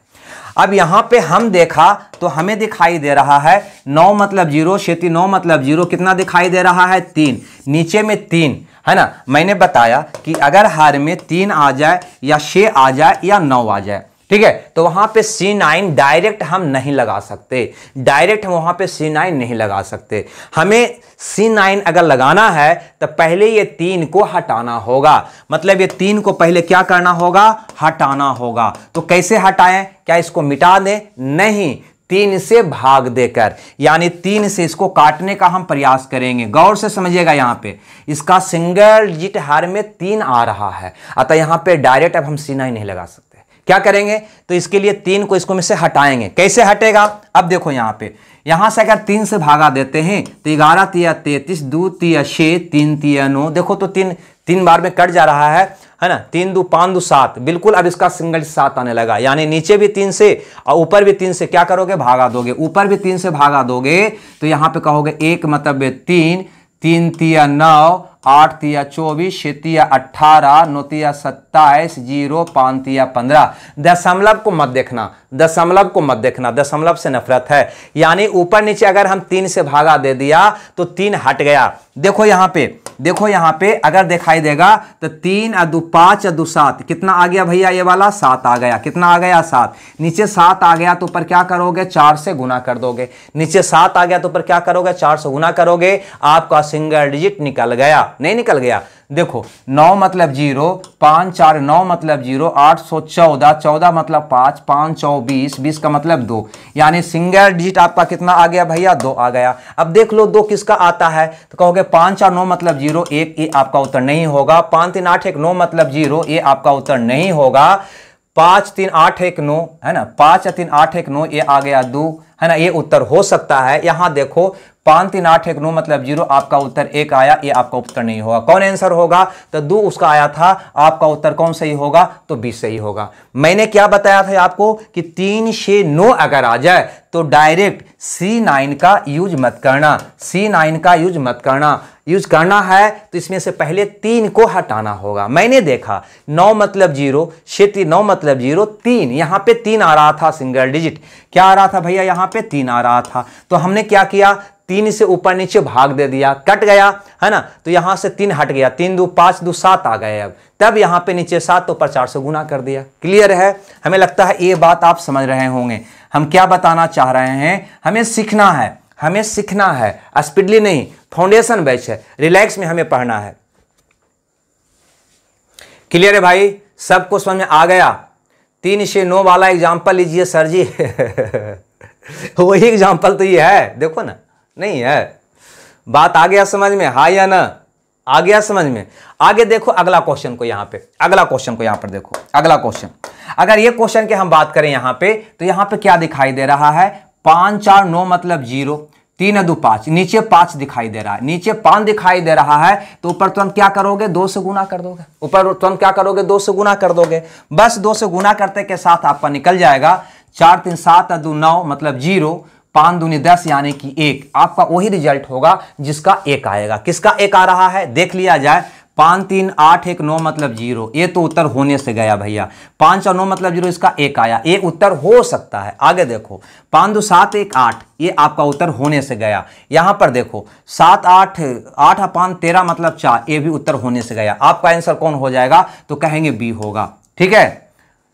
अब यहाँ पे हम देखा तो हमें दिखाई दे रहा है नौ मतलब जीरो शेती नौ मतलब जीरो कितना दिखाई दे रहा है तीन नीचे में तीन है ना मैंने बताया कि अगर हार में तीन आ जाए या छः आ जाए या नौ आ जाए ठीक है तो वहां पे सी नाइन डायरेक्ट हम नहीं लगा सकते डायरेक्ट हम वहां पे सी नाइन नहीं लगा सकते हमें सी नाइन अगर लगाना है तो पहले ये तीन को हटाना होगा मतलब ये तीन को पहले क्या करना होगा हटाना होगा तो कैसे हटाएं क्या इसको मिटा दें नहीं तीन से भाग देकर यानी तीन से इसको काटने का हम प्रयास करेंगे गौर से समझिएगा यहां पे इसका सिंगल जिट हार में तीन आ रहा है अतः यहां पे डायरेक्ट अब हम सी नाइन नहीं लगा सकते क्या करेंगे तो इसके लिए तीन को इसको में से हटाएंगे कैसे हटेगा अब देखो यहाँ पे यहाँ से अगर तीन से भागा देते हैं तो ग्यारह तिया तैतीस दो तिया छः तीन तिया नौ देखो तो तीन तीन बार में कट जा रहा है है ना तीन दो पाँच दो सात बिल्कुल अब इसका सिंगल सात आने लगा यानी नीचे भी तीन से और ऊपर भी तीन से क्या करोगे भागा दोगे ऊपर भी तीन से भागा दोगे तो यहाँ पे कहोगे एक मतलब तीन तीन तिया नौ आठ तिया चौबीस छतिया अट्ठारह नौतिया सत्ताईस जीरो पानतिया पंद्रह दशमलव को मत देखना दशमलव को मत देखना दशमलव से नफरत है यानी ऊपर नीचे अगर हम तीन से भागा दे दिया तो तीन हट गया देखो यहाँ पे देखो यहाँ पे अगर दिखाई देगा तो तीन अदु पाँच अदु सात कितना आ गया भैया ये वाला सात आ गया कितना आ गया सात नीचे सात आ गया तो ऊपर क्या करोगे चार से गुना कर दोगे नीचे सात आ गया तो ऊपर क्या करोगे चार से गुना करोगे आपका सिंगल डिजिट निकल गया नहीं निकल गया देखो नौ मतलब जीरो पाँच चार नौ मतलब जीरो आठ सौ चौदह चौदह मतलब पाँच पाँच सौ बीस बीस का मतलब दो यानी सिंगल डिजिट आपका कितना आ गया भैया दो आ गया अब देख लो दो किसका आता है तो कहोगे पाँच चार नौ मतलब जीरो एक ये आपका उत्तर नहीं होगा पाँच तीन आठ एक नौ मतलब जीरो ये आपका उत्तर नहीं होगा पाँच तीन आठ एक नौ है ना पाँच तीन आठ एक नौ ये आ गया दो है ना ये उत्तर हो सकता है यहाँ देखो पाँच तीन आठ एक नौ मतलब जीरो आपका उत्तर एक आया ये आपका उत्तर नहीं होगा कौन आंसर होगा तो दो उसका आया था आपका उत्तर कौन सही होगा तो बीस सही होगा मैंने क्या बताया था आपको कि तीन छे नौ अगर आ जाए तो डायरेक्ट सी नाइन का यूज मत करना सी नाइन का यूज मत करना यूज करना है तो इसमें से पहले तीन को हटाना होगा मैंने देखा नौ मतलब जीरो क्षेत्र नौ मतलब जीरो तीन यहां पे तीन आ रहा था सिंगल डिजिट क्या आ रहा था भैया यहां पे तीन आ रहा था तो हमने क्या किया तीन से ऊपर नीचे भाग दे दिया कट गया है ना तो यहां से तीन हट गया तीन दो पांच दो सात आ गए अब तब यहां पे नीचे सात तो ऊपर चार सौ गुना कर दिया क्लियर है हमें लगता है ये बात आप समझ रहे होंगे हम क्या बताना चाह रहे हैं हमें सीखना है हमें सीखना है स्पीडली नहीं फाउंडेशन बैच है रिलैक्स में हमें पढ़ना है क्लियर है भाई सबको समझ में आ गया तीन से नौ वाला एग्जाम्पल लीजिए सर जी [laughs] वही एग्जाम्पल तो ये है देखो ना नहीं है बात आ गया समझ में हा या ना आ गया समझ में आगे देखो अगला क्वेश्चन को यहाँ पे अगला क्वेश्चन को यहाँ पर देखो अगला क्वेश्चन अगर ये क्वेश्चन की हम बात करें यहाँ पे तो यहाँ पे क्या दिखाई दे रहा है पाँच चार नौ मतलब जीरो तीन दो पांच नीचे पांच दिखाई दे रहा है नीचे पांच दिखाई दे रहा है तो ऊपर तुरंत तो क्या करोगे दो से गुना कर दोगे ऊपर तुरंत तो क्या करोगे दो से गुना कर दोगे बस दो से गुना करते के साथ आपका निकल जाएगा चार तीन सात दो नौ मतलब जीरो पांच दूनी दस यानी कि एक आपका वही रिजल्ट होगा जिसका एक आएगा किसका एक आ रहा है देख लिया जाए पाँच तीन आठ एक नौ मतलब जीरो ये तो उत्तर होने से गया भैया पांच और नौ मतलब जीरो इसका एक आया ये उत्तर हो सकता है आगे देखो पाँच दो सात एक आठ ये आपका उत्तर होने से गया यहां पर देखो सात आठ आठ और पाँच तेरह मतलब चार ये भी उत्तर होने से गया आपका आंसर कौन हो जाएगा तो कहेंगे बी होगा ठीक है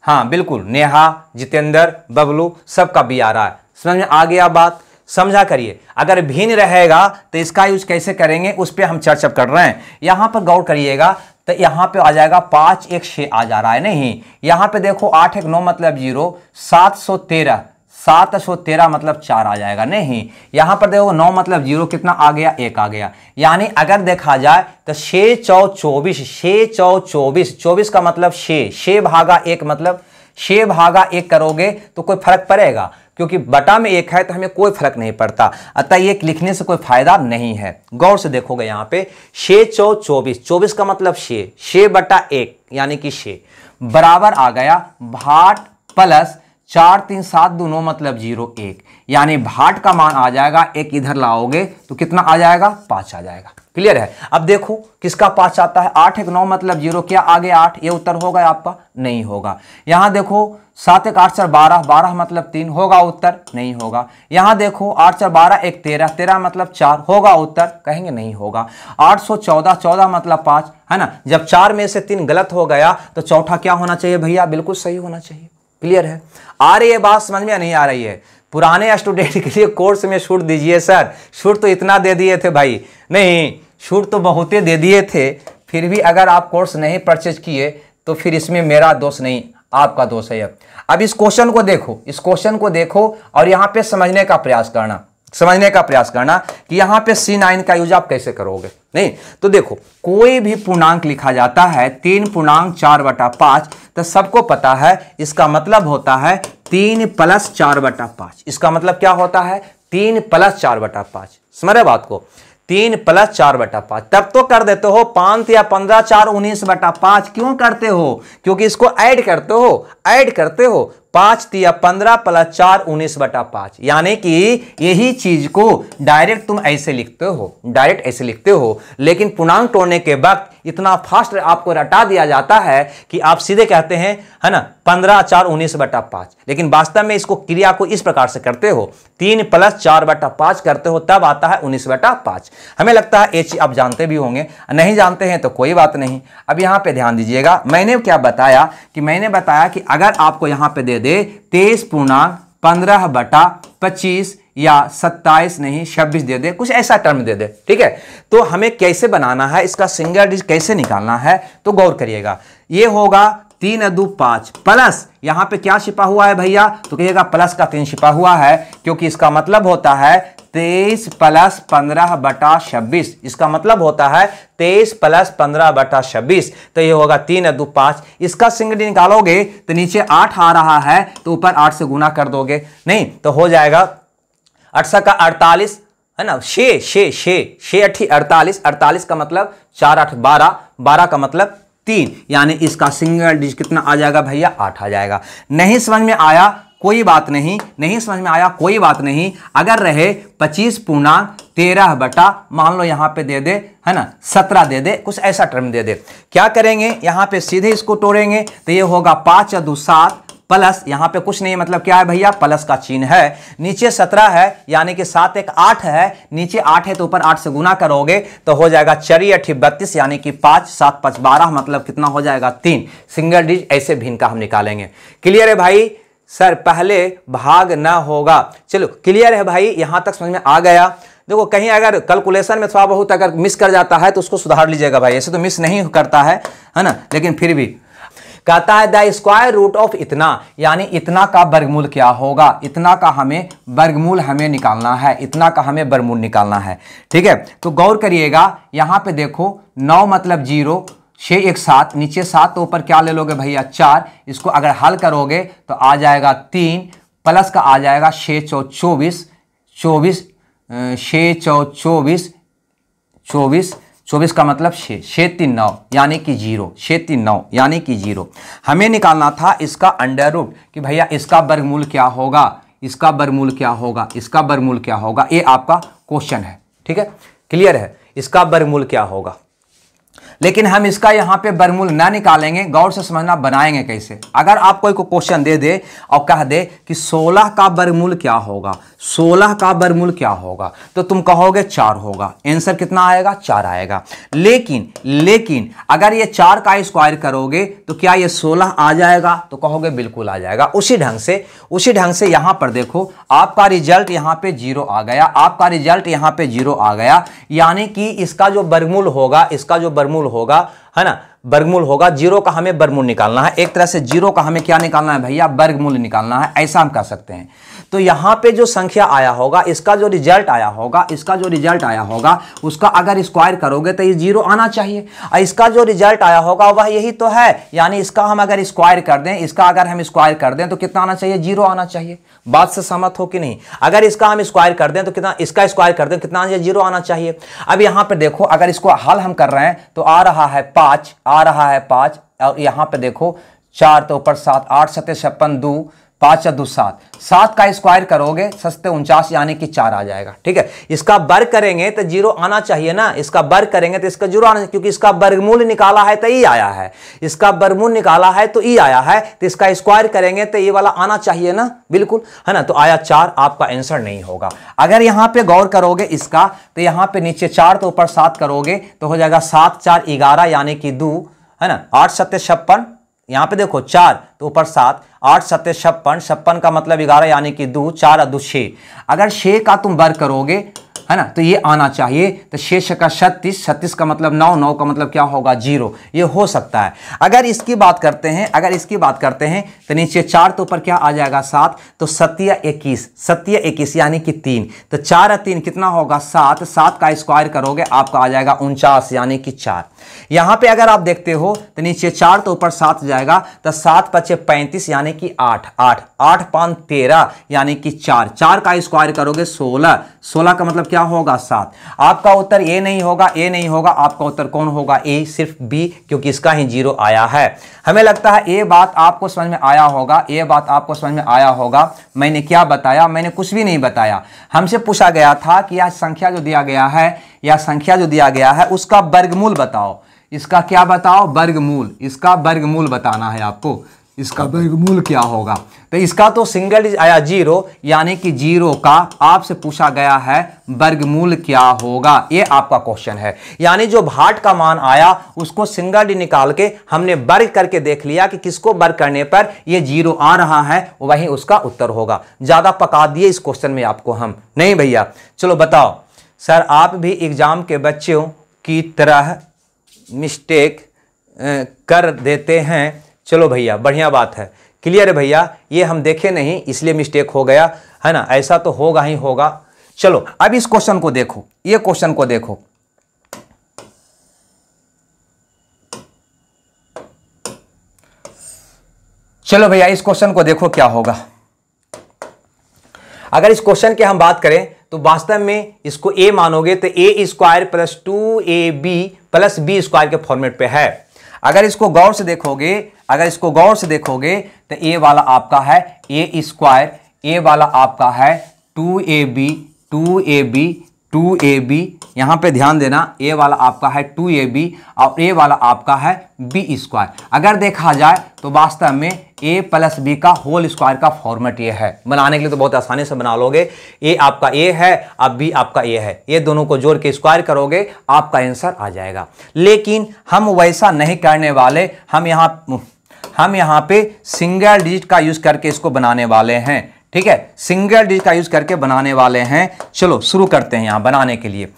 हाँ बिल्कुल नेहा जितेंद्र बबलू सबका बी आ रहा है समझ में आ गया बात समझा करिए अगर भिन्न रहेगा तो इसका यूज कैसे करेंगे उस पर हम चर्चा कर रहे हैं यहां पर गौर करिएगा तो यहाँ पे आ जाएगा पाँच एक छः आ जा रहा है नहीं यहाँ पे देखो आठ एक नौ मतलब जीरो सात सौ तेरह सात सौ तेरह मतलब चार आ जाएगा नहीं यहाँ पर देखो नौ मतलब जीरो कितना आ गया एक आ गया यानी अगर देखा जाए तो छः चौ चौबीस छः चौ चौबीस चौबीस का मतलब छे छः भागा एक मतलब छः भागा एक करोगे तो कोई फर्क पड़ेगा क्योंकि बटा में एक है तो हमें कोई फर्क नहीं पड़ता अतः एक लिखने से कोई फायदा नहीं है गौर से देखोगे यहां पे छे चौ चौबीस चौबीस का मतलब छे छे बटा एक यानी कि छे बराबर आ गया भाट प्लस चार तीन सात दोनों मतलब जीरो एक यानी भाट का मान आ जाएगा एक इधर लाओगे तो कितना आ जाएगा पांच आ जाएगा क्लियर है अब देखो किसका पास आता है आठ एक नौ मतलब जीरो क्या आगे आठ ये उत्तर होगा आपका नहीं होगा यहाँ देखो सात एक आठ चार बारह बारह मतलब तीन होगा उत्तर नहीं होगा यहां देखो आठ चार बारह एक तेरह तेरह मतलब चार होगा उत्तर कहेंगे नहीं होगा आठ सौ चौदह चौदह मतलब पाँच है ना जब चार में से तीन गलत हो गया तो चौथा क्या होना चाहिए भैया बिल्कुल सही होना चाहिए क्लियर है आ रही है बात समझ में नहीं आ रही है पुराने स्टूडेंट के लिए कोर्स में छूट दीजिए सर छूट तो इतना दे दिए थे भाई नहीं छूट तो बहुते दे दिए थे फिर भी अगर आप कोर्स नहीं परचेज किए तो फिर इसमें मेरा दोष नहीं आपका दोष है अब इस क्वेश्चन को देखो इस क्वेश्चन को देखो और यहाँ पे समझने का प्रयास करना समझने का प्रयास करना कि यहाँ पे सी नाइन का यूज आप कैसे करोगे नहीं तो देखो कोई भी पूर्णांक लिखा जाता है तीन पूर्णांक चार बटा पाँच तो सबको पता है इसका मतलब होता है तीन प्लस चार बटा पाँच इसका मतलब क्या होता है तीन प्लस चार बटा पाँच समझ रहे बात को तीन प्लस चार बटा पांच तब तो कर देते हो पांच या पंद्रह चार उन्नीस बटा पांच क्यों करते हो क्योंकि इसको ऐड करते हो ऐड करते हो पांच तिया पंद्रह प्लस चार उन्नीस बटा पांच यानी कि यही चीज को डायरेक्ट तुम ऐसे लिखते हो डायरेक्ट ऐसे लिखते हो लेकिन पूर्णांक तोड़ने के वक्त इतना फास्ट आपको रटा दिया जाता है कि आप सीधे कहते हैं है ना पंद्रह चार उन्नीस बटा पाँच लेकिन वास्तव में इसको क्रिया को इस प्रकार से करते हो तीन प्लस चार बटा पाँच करते हो तब आता है उन्नीस बटा पाँच हमें लगता है ये चीज़ आप जानते भी होंगे नहीं जानते हैं तो कोई बात नहीं अब यहाँ पे ध्यान दीजिएगा मैंने क्या बताया कि मैंने बताया कि अगर आपको यहाँ पे दे दे तेईस पूर्णांक पंद्रह बटा पच्चीस या 27 नहीं 26 दे दे कुछ ऐसा टर्म दे दे ठीक है तो हमें कैसे बनाना है इसका सिंगल डिज कैसे निकालना है तो गौर करिएगा ये होगा तीन अदू पाँच प्लस यहाँ पे क्या छिपा हुआ है भैया तो कहिएगा प्लस का तीन छिपा हुआ है क्योंकि इसका मतलब होता है तेईस प्लस पंद्रह बटा छब्बीस इसका मतलब होता है तेईस प्लस पंद्रह बटा छब्बीस तो ये होगा तीन अदू पाँच इसका सिंगल निकालोगे तो नीचे आठ आ रहा है तो ऊपर आठ से गुना कर दोगे नहीं तो हो जाएगा अड़सठ का अड़तालीस है ना छे छे छे छे अठी अड़तालीस अड़तालीस का मतलब चार आठ बारह बारह का मतलब तीन यानी इसका सिंगल डिज कितना आ जाएगा भैया आठ आ जाएगा नहीं समझ में आया कोई बात नहीं नहीं समझ में आया कोई बात नहीं अगर रहे पच्चीस पूर्णांक तेरह बटा मान लो यहाँ पे दे दे है ना सत्रह दे दे कुछ ऐसा टर्म दे दे क्या करेंगे यहाँ पे सीधे इसको तोड़ेंगे तो ये होगा पाँच या दो सात प्लस यहां पे कुछ नहीं मतलब क्या है भैया प्लस का चिन्ह है नीचे सत्रह है यानी कि सात एक आठ है नीचे आठ है तो ऊपर आठ से गुना करोगे तो हो जाएगा चरी अठी बत्तीस यानी कि पांच सात पांच बारह मतलब कितना हो जाएगा तीन सिंगल डिज ऐसे भिन्न का हम निकालेंगे क्लियर है भाई सर पहले भाग ना होगा चलो क्लियर है भाई यहां तक समझ में आ गया देखो कहीं अगर कैलकुलेशन में थोड़ा बहुत अगर मिस कर जाता है तो उसको सुधार लीजिएगा भाई ऐसे तो मिस नहीं करता है है ना लेकिन फिर भी कहता है द स्क्वायर रूट ऑफ इतना यानी इतना का वर्गमूल क्या होगा इतना का हमें वर्गमूल हमें निकालना है इतना का हमें वर्गमूल निकालना है ठीक है तो गौर करिएगा यहाँ पे देखो नौ मतलब जीरो छः एक सात नीचे सात तो ऊपर क्या ले लोगे भैया चार इसको अगर हल करोगे तो आ जाएगा तीन प्लस का आ जाएगा छः चौ चौबीस चौबीस छः चौ चौबीस चौबीस चौबीस का मतलब छः छः तीन नौ यानी कि जीरो छः तीन नौ यानी कि जीरो हमें निकालना था इसका अंडर रूट कि भैया इसका वर्गमूल क्या होगा इसका वर्गमूल क्या होगा इसका वर्गमूल क्या होगा ये आपका क्वेश्चन है ठीक है क्लियर है इसका वर्गमूल क्या होगा लेकिन हम इसका यहाँ पे बरमूल ना निकालेंगे गौर से समझना बनाएंगे कैसे अगर आप कोई को क्वेश्चन दे दे और कह दे कि 16 का बरमूल क्या होगा 16 का बरमूल क्या होगा तो तुम कहोगे चार होगा आंसर कितना आएगा चार आएगा लेकिन लेकिन अगर ये चार का स्क्वायर करोगे तो क्या ये सोलह आ जाएगा तो कहोगे बिल्कुल आ जाएगा उसी ढंग से उसी ढंग से यहाँ पर देखो आपका रिजल्ट यहाँ पे जीरो आ गया आपका रिजल्ट यहाँ पे जीरो आ गया यानी कि इसका जो बरमूल होगा इसका जो बरमूल होगा है ना वर्गमूल होगा जीरो का हमें वर्गमूल निकालना है एक तरह से जीरो का हमें क्या निकालना है भैया वर्गमूल निकालना है ऐसा हम कह सकते हैं तो यहाँ पे जो संख्या आया होगा इसका जो रिजल्ट आया होगा इसका जो रिजल्ट आया होगा उसका अगर स्क्वायर करोगे तो ये जीरो आना चाहिए और इसका जो रिजल्ट आया होगा वह यही तो है यानी इसका हम अगर स्क्वायर कर दें इसका अगर हम स्क्वायर कर दें तो कितना आना चाहिए जीरो आना चाहिए बात से सहमत हो कि नहीं अगर इसका हम स्क्वायर कर दें तो कितना इसका स्क्वायर कर दें तो कितना आना जीरो आना चाहिए अब यहाँ पर देखो अगर इसको हल हम कर रहे हैं तो आ रहा है पाँच आ रहा है पाँच और यहाँ पर देखो चार तो ऊपर सात आठ सत्य छप्पन दो पाँच या दो सात सात का स्क्वायर करोगे सस्ते उनचास यानी कि चार आ जाएगा ठीक है इसका वर्ग करेंगे तो जीरो आना चाहिए ना इसका वर्ग करेंगे तो इसका जीरो आना क्योंकि इसका वर्गमूल निकाला है तो ई आया है इसका वर्गमूल निकाला है तो ई आया है तो इसका स्क्वायर करेंगे तो ये वाला आना चाहिए ना बिल्कुल है ना तो आया चार आपका आंसर नहीं होगा अगर यहाँ पे गौर करोगे इसका तो यहाँ पे नीचे चार तो ऊपर सात करोगे तो हो जाएगा सात चार ग्यारह यानी कि दो है ना आठ सत्य छप्पन यहाँ पे देखो चार तो ऊपर सात आठ सत्य छप्पन छप्पन का मतलब ग्यारह यानी कि दो चार दो छः अगर छः का तुम वर्ग करोगे है ना तो ये आना चाहिए तो छः का छत्तीस छत्तीस का मतलब नौ नौ का मतलब क्या होगा जीरो ये हो सकता है अगर इसकी बात करते हैं अगर इसकी बात करते हैं तो नीचे चार तो ऊपर क्या आ जाएगा सात तो सत्य इक्कीस सत्य इक्कीस यानी कि तीन तो चार तीन कितना होगा सात सात का स्क्वायर करोगे आपका आ जाएगा उनचास यानी कि चार यहां पे अगर आप देखते हो तो नीचे चार तो ऊपर सात जाएगा तो सात पच्चे पैंतीस यानी कि आठ आठ आठ पांच तेरह यानी कि चार चार का स्क्वायर करोगे सोलह सोलह का मतलब क्या होगा सात आपका उत्तर ए नहीं होगा ए नहीं होगा आपका उत्तर कौन होगा ए सिर्फ बी क्योंकि इसका ही जीरो आया है हमें लगता है ये बात आपको समझ में आया होगा ये बात आपको समझ में आया होगा मैंने क्या बताया मैंने कुछ भी नहीं बताया हमसे पूछा गया था कि यह संख्या जो दिया गया है या संख्या जो दिया गया है उसका वर्गमूल बताओ इसका क्या बताओ वर्गमूल इसका वर्गमूल बताना है आपको इसका हाँ। वर्गमूल क्या होगा तो इसका तो सिंगल आया जीरो यानी कि जीरो का आपसे पूछा गया है वर्गमूल क्या होगा ये आपका क्वेश्चन है यानी जो भाट का मान आया उसको सिंगल डी निकाल के हमने वर्ग करके देख लिया कि किसको वर्ग करने पर ये जीरो आ रहा है वही उसका उत्तर होगा ज़्यादा पका दिए इस क्वेश्चन में आपको हम नहीं भैया चलो बताओ सर आप भी एग्जाम के बच्चों की तरह मिस्टेक कर देते हैं चलो भैया बढ़िया बात है क्लियर है भैया ये हम देखे नहीं इसलिए मिस्टेक हो गया है ना ऐसा तो होगा ही होगा चलो अब इस क्वेश्चन को देखो ये क्वेश्चन को देखो चलो भैया इस क्वेश्चन को देखो क्या होगा अगर इस क्वेश्चन की हम बात करें तो वास्तव में इसको ए मानोगे तो A square plus two A B plus B square के फॉर्मेट पे है अगर इसको गौर से देखोगे अगर इसको गौर से देखोगे तो ए वाला आपका है ए स्क्वायर ए वाला आपका है two A B two A B two A B यहाँ पे ध्यान देना ए वाला आपका है टू ए बी और ए वाला आपका है बी स्क्वायर अगर देखा जाए तो वास्तव में ए प्लस बी का होल स्क्वायर का फॉर्मेट ये है बनाने के लिए तो बहुत आसानी से बना लोगे ए आपका ए है अब बी आपका ए है ये दोनों को जोड़ के स्क्वायर करोगे आपका आंसर आ जाएगा लेकिन हम वैसा नहीं करने वाले हम यहाँ हम यहाँ पे सिंगल डिजिट का यूज करके इसको बनाने वाले हैं ठीक है सिंगल डिजिट का यूज करके बनाने वाले हैं चलो शुरू करते हैं यहां बनाने के लिए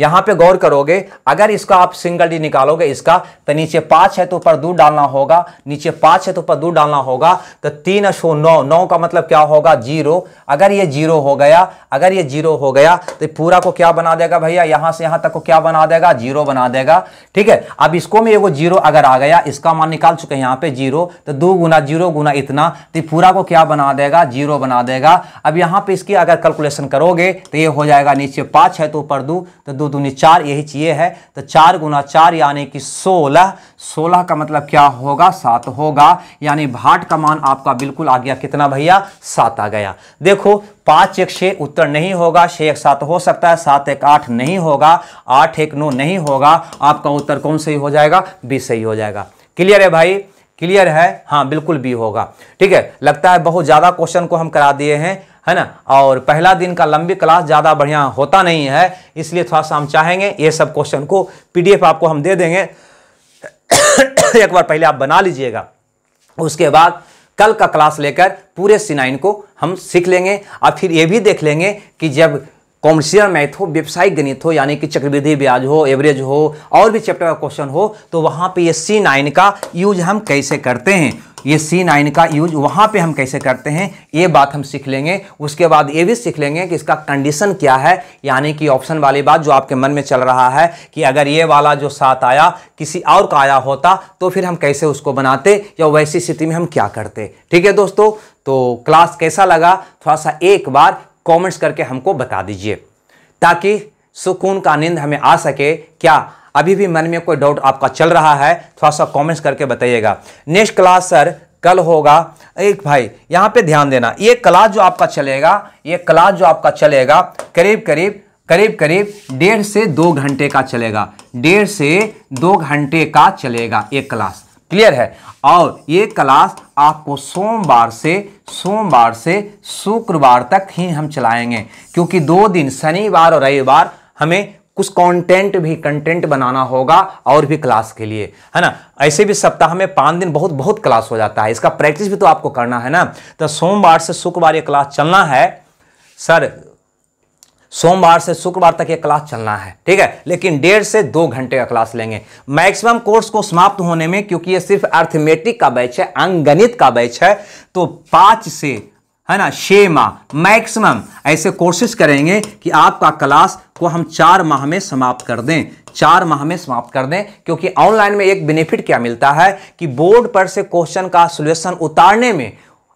यहां पे गौर करोगे अगर इसका आप सिंगल डिजिट निकालोगे इसका तो नीचे पांच है तो ऊपर दो डालना होगा नीचे पांच है तो ऊपर दो डालना होगा तो तीन अशो नौ नौ का मतलब क्या होगा जीरो अगर ये जीरो हो गया अगर ये जीरो हो गया तो पूरा को क्या बना देगा भैया यहां से यहां तक को क्या बना देगा जीरो बना देगा ठीक है अब इसको में वो जीरो अगर आ गया इसका मान निकाल चुके हैं यहां पर जीरो तो दो गुना जीरो गुना इतना तो पूरा को क्या बना देगा जीरो जीरो बना देगा अब यहाँ पे इसकी अगर कैलकुलेशन करोगे तो ये हो जाएगा नीचे पाँच है तो ऊपर दो तो दो दूनी चार यही चाहिए है तो चार गुना चार यानी कि सोलह सोलह का मतलब क्या होगा सात होगा यानी भाट का मान आपका बिल्कुल आ गया कितना भैया सात आ गया देखो पाँच एक छः उत्तर नहीं होगा छः एक सात हो सकता है सात एक आठ नहीं होगा आठ एक नौ नहीं होगा आपका उत्तर कौन सही हो जाएगा बीस सही हो जाएगा क्लियर है भाई क्लियर है हाँ बिल्कुल बी होगा ठीक है लगता है बहुत ज़्यादा क्वेश्चन को हम करा दिए हैं है ना और पहला दिन का लंबी क्लास ज़्यादा बढ़िया होता नहीं है इसलिए थोड़ा सा हम चाहेंगे ये सब क्वेश्चन को पीडीएफ आपको हम दे देंगे [coughs] एक बार पहले आप बना लीजिएगा उसके बाद कल का क्लास लेकर पूरे सिनाइन को हम सीख लेंगे और फिर ये भी देख लेंगे कि जब कॉमर्शियल मैथ हो तो व्यावसायिक गणित हो यानी कि चक्रवृद्धि ब्याज हो एवरेज हो और भी चैप्टर का क्वेश्चन हो तो वहाँ पे ये सी नाइन का यूज हम कैसे करते हैं ये सी नाइन का यूज वहाँ पे हम कैसे करते हैं ये बात हम सीख लेंगे उसके बाद ये भी सीख लेंगे कि इसका कंडीशन क्या है यानी कि ऑप्शन वाली बात जो आपके मन में चल रहा है कि अगर ये वाला जो साथ आया किसी और का आया होता तो फिर हम कैसे उसको बनाते या वैसी स्थिति में हम क्या करते ठीक है दोस्तों तो क्लास कैसा लगा थोड़ा सा एक बार कमेंट्स करके हमको बता दीजिए ताकि सुकून का आनंद हमें आ सके क्या अभी भी मन में कोई डाउट आपका चल रहा है थोड़ा सा कमेंट्स करके बताइएगा नेक्स्ट क्लास सर कल होगा एक भाई यहाँ पे ध्यान देना ये क्लास जो आपका चलेगा ये क्लास जो आपका चलेगा करीब करीब करीब करीब डेढ़ से दो घंटे का चलेगा डेढ़ से दो घंटे का चलेगा एक क्लास क्लियर है और ये क्लास आपको सोमवार से सोमवार से शुक्रवार तक ही हम चलाएंगे क्योंकि दो दिन शनिवार और रविवार हमें कुछ कंटेंट भी कंटेंट बनाना होगा और भी क्लास के लिए है ना ऐसे भी सप्ताह में पाँच दिन बहुत बहुत क्लास हो जाता है इसका प्रैक्टिस भी तो आपको करना है ना तो सोमवार से शुक्रवार ये क्लास चलना है सर सोमवार से शुक्रवार तक ये क्लास चलना है ठीक है लेकिन डेढ़ से दो घंटे का क्लास लेंगे मैक्सिमम कोर्स को समाप्त होने में क्योंकि ये सिर्फ अर्थमेटिक का बैच है अंगणित का बैच है तो पाँच से है ना छ माह मैक्सिमम ऐसे कोशिश करेंगे कि आपका क्लास को हम चार माह में समाप्त कर दें चार माह में समाप्त कर दें क्योंकि ऑनलाइन में एक बेनिफिट क्या मिलता है कि बोर्ड पर से क्वेश्चन का सोल्यूशन उतारने में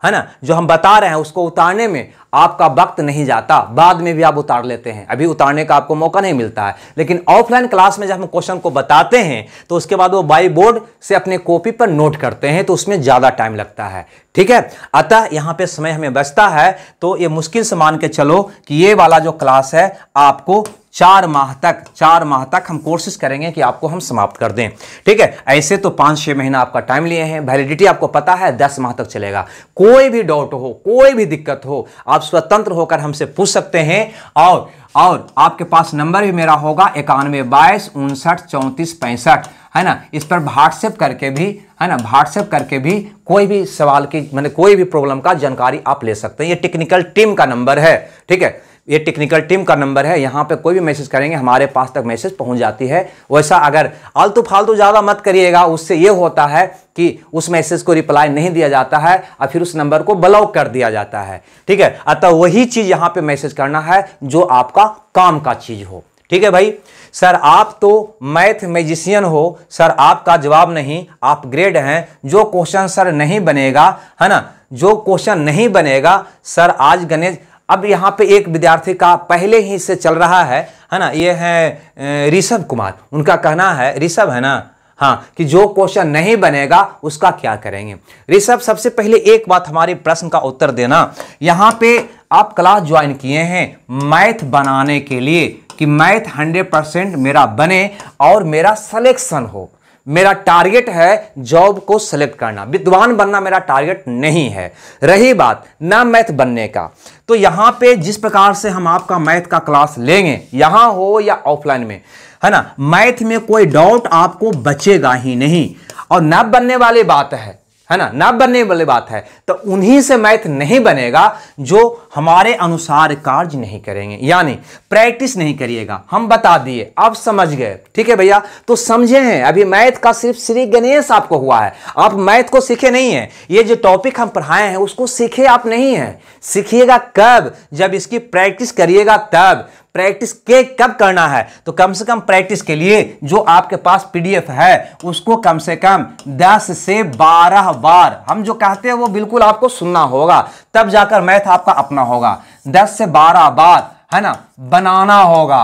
है ना जो हम बता रहे हैं उसको उतारने में आपका वक्त नहीं जाता बाद में भी आप उतार लेते हैं अभी उतारने का आपको मौका नहीं मिलता है लेकिन ऑफलाइन क्लास में जब हम क्वेश्चन को बताते हैं तो उसके बाद वो बाई बोर्ड से अपने कॉपी पर नोट करते हैं तो उसमें ज़्यादा टाइम लगता है ठीक है अतः यहाँ पे समय हमें बचता है तो ये मुश्किल से मान के चलो कि ये वाला जो क्लास है आपको चार माह तक चार माह तक हम कोशिश करेंगे कि आपको हम समाप्त कर दें ठीक है ऐसे तो पाँच छः महीना आपका टाइम लिए हैं वैलिडिटी आपको पता है दस माह तक चलेगा कोई भी डाउट हो कोई भी दिक्कत हो आप आप स्वतंत्र होकर हमसे पूछ सकते हैं और और आपके पास नंबर भी मेरा होगा इक्यानवे बाईस उनसठ चौंतीस पैंसठ है ना इस पर व्हाट्सएप करके भी है ना व्हाट्सएप करके भी कोई भी सवाल की मैंने कोई भी प्रॉब्लम का जानकारी आप ले सकते हैं ये टेक्निकल टीम का नंबर है ठीक है ये टेक्निकल टीम का नंबर है यहाँ पे कोई भी मैसेज करेंगे हमारे पास तक मैसेज पहुँच जाती है वैसा अगर आलतू फालतू ज़्यादा मत करिएगा उससे ये होता है कि उस मैसेज को रिप्लाई नहीं दिया जाता है और फिर उस नंबर को ब्लॉक कर दिया जाता है ठीक है अतः वही चीज़ यहाँ पे मैसेज करना है जो आपका काम का चीज़ हो ठीक है भाई सर आप तो मैथ मैजिशियन हो सर आपका जवाब नहीं आप ग्रेड हैं जो क्वेश्चन सर नहीं बनेगा है ना जो क्वेश्चन नहीं बनेगा सर आज गणेश अब यहाँ पे एक विद्यार्थी का पहले ही से चल रहा है है ना ये है ऋषभ कुमार उनका कहना है ऋषभ है ना हाँ कि जो क्वेश्चन नहीं बनेगा उसका क्या करेंगे ऋषभ सबसे पहले एक बात हमारे प्रश्न का उत्तर देना यहाँ पे आप क्लास ज्वाइन किए हैं मैथ बनाने के लिए कि मैथ 100 परसेंट मेरा बने और मेरा सलेक्शन हो मेरा टारगेट है जॉब को सेलेक्ट करना विद्वान बनना मेरा टारगेट नहीं है रही बात ना मैथ बनने का तो यहाँ पे जिस प्रकार से हम आपका मैथ का क्लास लेंगे यहाँ हो या ऑफलाइन में है ना मैथ में कोई डाउट आपको बचेगा ही नहीं और ना बनने वाली बात है है ना ना बनने वाली बात है तो उन्हीं से मैथ नहीं बनेगा जो हमारे अनुसार कार्य नहीं करेंगे यानी प्रैक्टिस नहीं करिएगा हम बता दिए आप समझ गए ठीक है भैया तो समझे हैं अभी मैथ का सिर्फ श्री गणेश आपको हुआ है आप मैथ को सीखे नहीं है ये जो टॉपिक हम पढ़ाए हैं उसको सीखे आप नहीं है सीखिएगा कब जब इसकी प्रैक्टिस करिएगा तब प्रैक्टिस के कब करना है तो कम से कम प्रैक्टिस के लिए जो आपके पास पीडीएफ है उसको कम से कम 10 से 12 बार हम जो कहते हैं वो बिल्कुल आपको सुनना होगा तब जाकर मैथ आपका अपना होगा 10 से 12 बार है ना बनाना होगा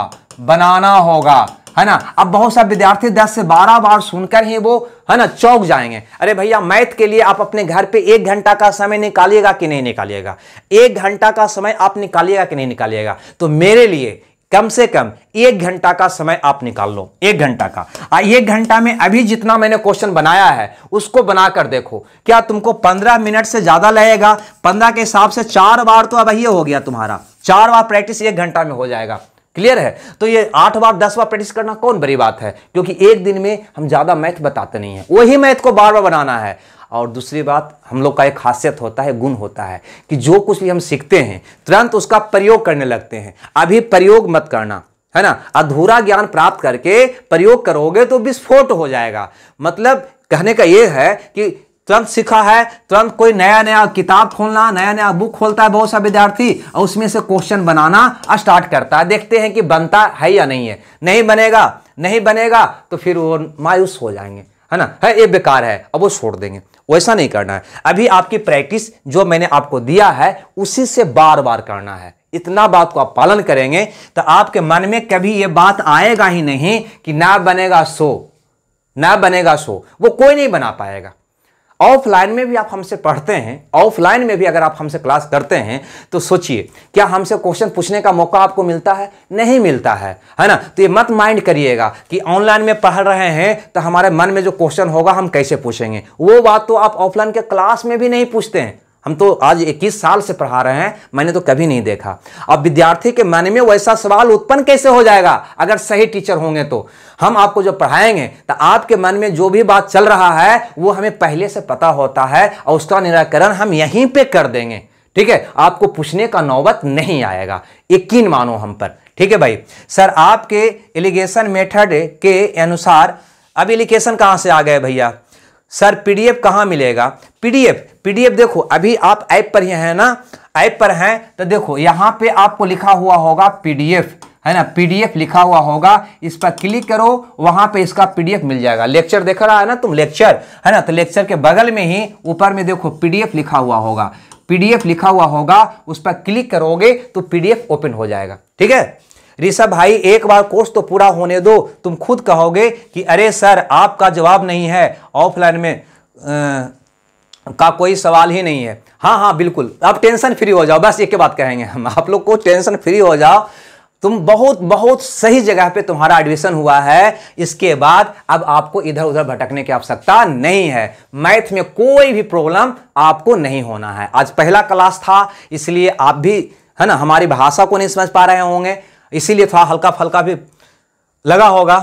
बनाना होगा है ना अब बहुत सारे विद्यार्थी 10 से 12 बार सुनकर ही वो है ना चौक जाएंगे अरे भैया मैथ के लिए आप अपने घर पे एक घंटा का समय निकालिएगा कि नहीं निकालिएगा एक घंटा का समय आप निकालिएगा कि नहीं निकालिएगा तो मेरे लिए कम से कम एक घंटा का समय आप निकाल लो एक घंटा का एक घंटा में अभी जितना मैंने क्वेश्चन बनाया है उसको बनाकर देखो क्या तुमको पंद्रह मिनट से ज्यादा लगेगा पंद्रह के हिसाब से चार बार तो अब ये हो गया तुम्हारा चार बार प्रैक्टिस एक घंटा में हो जाएगा क्लियर है तो ये आठ बार दस बार प्रैक्टिस करना कौन बड़ी बात है क्योंकि एक दिन में हम ज़्यादा मैथ बताते नहीं है वही मैथ को बार बार बनाना है और दूसरी बात हम लोग का एक खासियत होता है गुण होता है कि जो कुछ भी हम सीखते हैं तुरंत उसका प्रयोग करने लगते हैं अभी प्रयोग मत करना है ना अधूरा ज्ञान प्राप्त करके प्रयोग करोगे तो विस्फोट हो जाएगा मतलब कहने का यह है कि तुरंत सीखा है तुरंत कोई नया नया किताब खोलना नया नया बुक खोलता है बहुत सा विद्यार्थी और उसमें से क्वेश्चन बनाना स्टार्ट करता है देखते हैं कि बनता है या नहीं है नहीं बनेगा नहीं बनेगा तो फिर वो मायूस हो जाएंगे है ना है ये बेकार है अब वो छोड़ देंगे वैसा नहीं करना है अभी आपकी प्रैक्टिस जो मैंने आपको दिया है उसी से बार बार करना है इतना बात को आप पालन करेंगे तो आपके मन में कभी ये बात आएगा ही नहीं कि ना बनेगा सो ना बनेगा सो वो कोई नहीं बना पाएगा ऑफलाइन में भी आप हमसे पढ़ते हैं ऑफलाइन में भी अगर आप हमसे क्लास करते हैं तो सोचिए क्या हमसे क्वेश्चन पूछने का मौका आपको मिलता है नहीं मिलता है है ना तो ये मत माइंड करिएगा कि ऑनलाइन में पढ़ रहे हैं तो हमारे मन में जो क्वेश्चन होगा हम कैसे पूछेंगे वो बात तो आप ऑफलाइन के क्लास में भी नहीं पूछते हैं हम तो आज 21 साल से पढ़ा रहे हैं मैंने तो कभी नहीं देखा अब विद्यार्थी के मन में वैसा सवाल उत्पन्न कैसे हो जाएगा अगर सही टीचर होंगे तो हम आपको जब पढ़ाएंगे तो आपके मन में जो भी बात चल रहा है वो हमें पहले से पता होता है और उसका निराकरण हम यहीं पर कर देंगे ठीक है आपको पूछने का नौबत नहीं आएगा यकीन मानो हम पर ठीक है भाई सर आपके एलिगेशन मेथड के अनुसार अब एलिगेशन कहां से आ गए भैया सर पीडीएफ कहाँ मिलेगा पीडीएफ पीडीएफ देखो अभी आप ऐप पर हैं ना ऐप पर हैं तो देखो यहाँ पे आपको लिखा हुआ होगा पीडीएफ है ना पीडीएफ लिखा हुआ होगा इस पर क्लिक करो वहां पे इसका पीडीएफ मिल जाएगा लेक्चर देख रहा है ना तुम लेक्चर है ना तो लेक्चर के बगल में ही ऊपर में देखो पीडीएफ लिखा हुआ होगा पीडीएफ लिखा हुआ होगा उस पर क्लिक करोगे तो पीडीएफ ओपन हो जाएगा ठीक है ऋषभ भाई एक बार कोर्स तो पूरा होने दो तुम खुद कहोगे कि अरे सर आपका जवाब नहीं है ऑफलाइन में आ, का कोई सवाल ही नहीं है हाँ हाँ बिल्कुल आप टेंशन फ्री हो जाओ बस एक बात कहेंगे हम आप लोग को टेंशन फ्री हो जाओ तुम बहुत बहुत सही जगह पे तुम्हारा एडमिशन हुआ है इसके बाद अब आपको इधर उधर भटकने की आवश्यकता नहीं है मैथ में कोई भी प्रॉब्लम आपको नहीं होना है आज पहला क्लास था इसलिए आप भी है ना हमारी भाषा को नहीं समझ पा रहे होंगे इसीलिए थोड़ा हल्का फल्का भी लगा होगा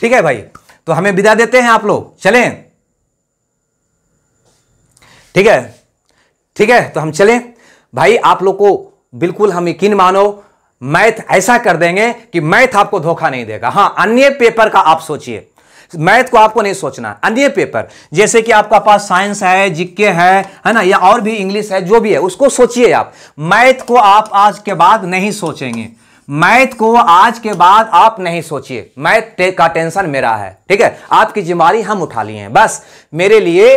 ठीक है भाई तो हमें विदा देते हैं आप लोग चलें ठीक है ठीक है तो हम चलें भाई आप लोग को बिल्कुल हम यकीन मानो मैथ ऐसा कर देंगे कि मैथ आपको धोखा नहीं देगा हाँ अन्य पेपर का आप सोचिए मैथ को आपको नहीं सोचना अन्य पेपर जैसे कि आपका पास साइंस है जिक्के है है ना या और भी इंग्लिश है जो भी है उसको सोचिए आप मैथ को आप आज के बाद नहीं सोचेंगे मैथ को आज के बाद आप नहीं सोचिए मैथ का टेंशन मेरा है ठीक है आपकी जिम्मेवारी हम उठा लिए हैं बस मेरे लिए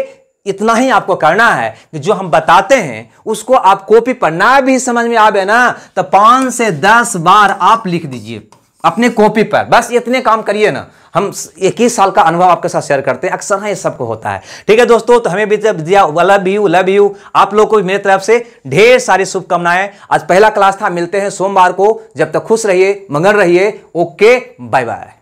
इतना ही आपको करना है कि जो हम बताते हैं उसको आप कॉपी पर ना भी समझ में आवे ना तो पांच से दस बार आप लिख दीजिए अपने कॉपी पर बस इतने काम करिए ना हम इक्कीस साल का अनुभव आपके साथ शेयर करते हैं अक्सर हाँ ये सबको होता है ठीक है दोस्तों तो हमें भी दिया लव यू लव यू आप लोग को भी मेरी तरफ से ढेर सारी शुभकामनाएं आज पहला क्लास था मिलते हैं सोमवार को जब तक खुश रहिए मगन रहिए ओके बाय बाय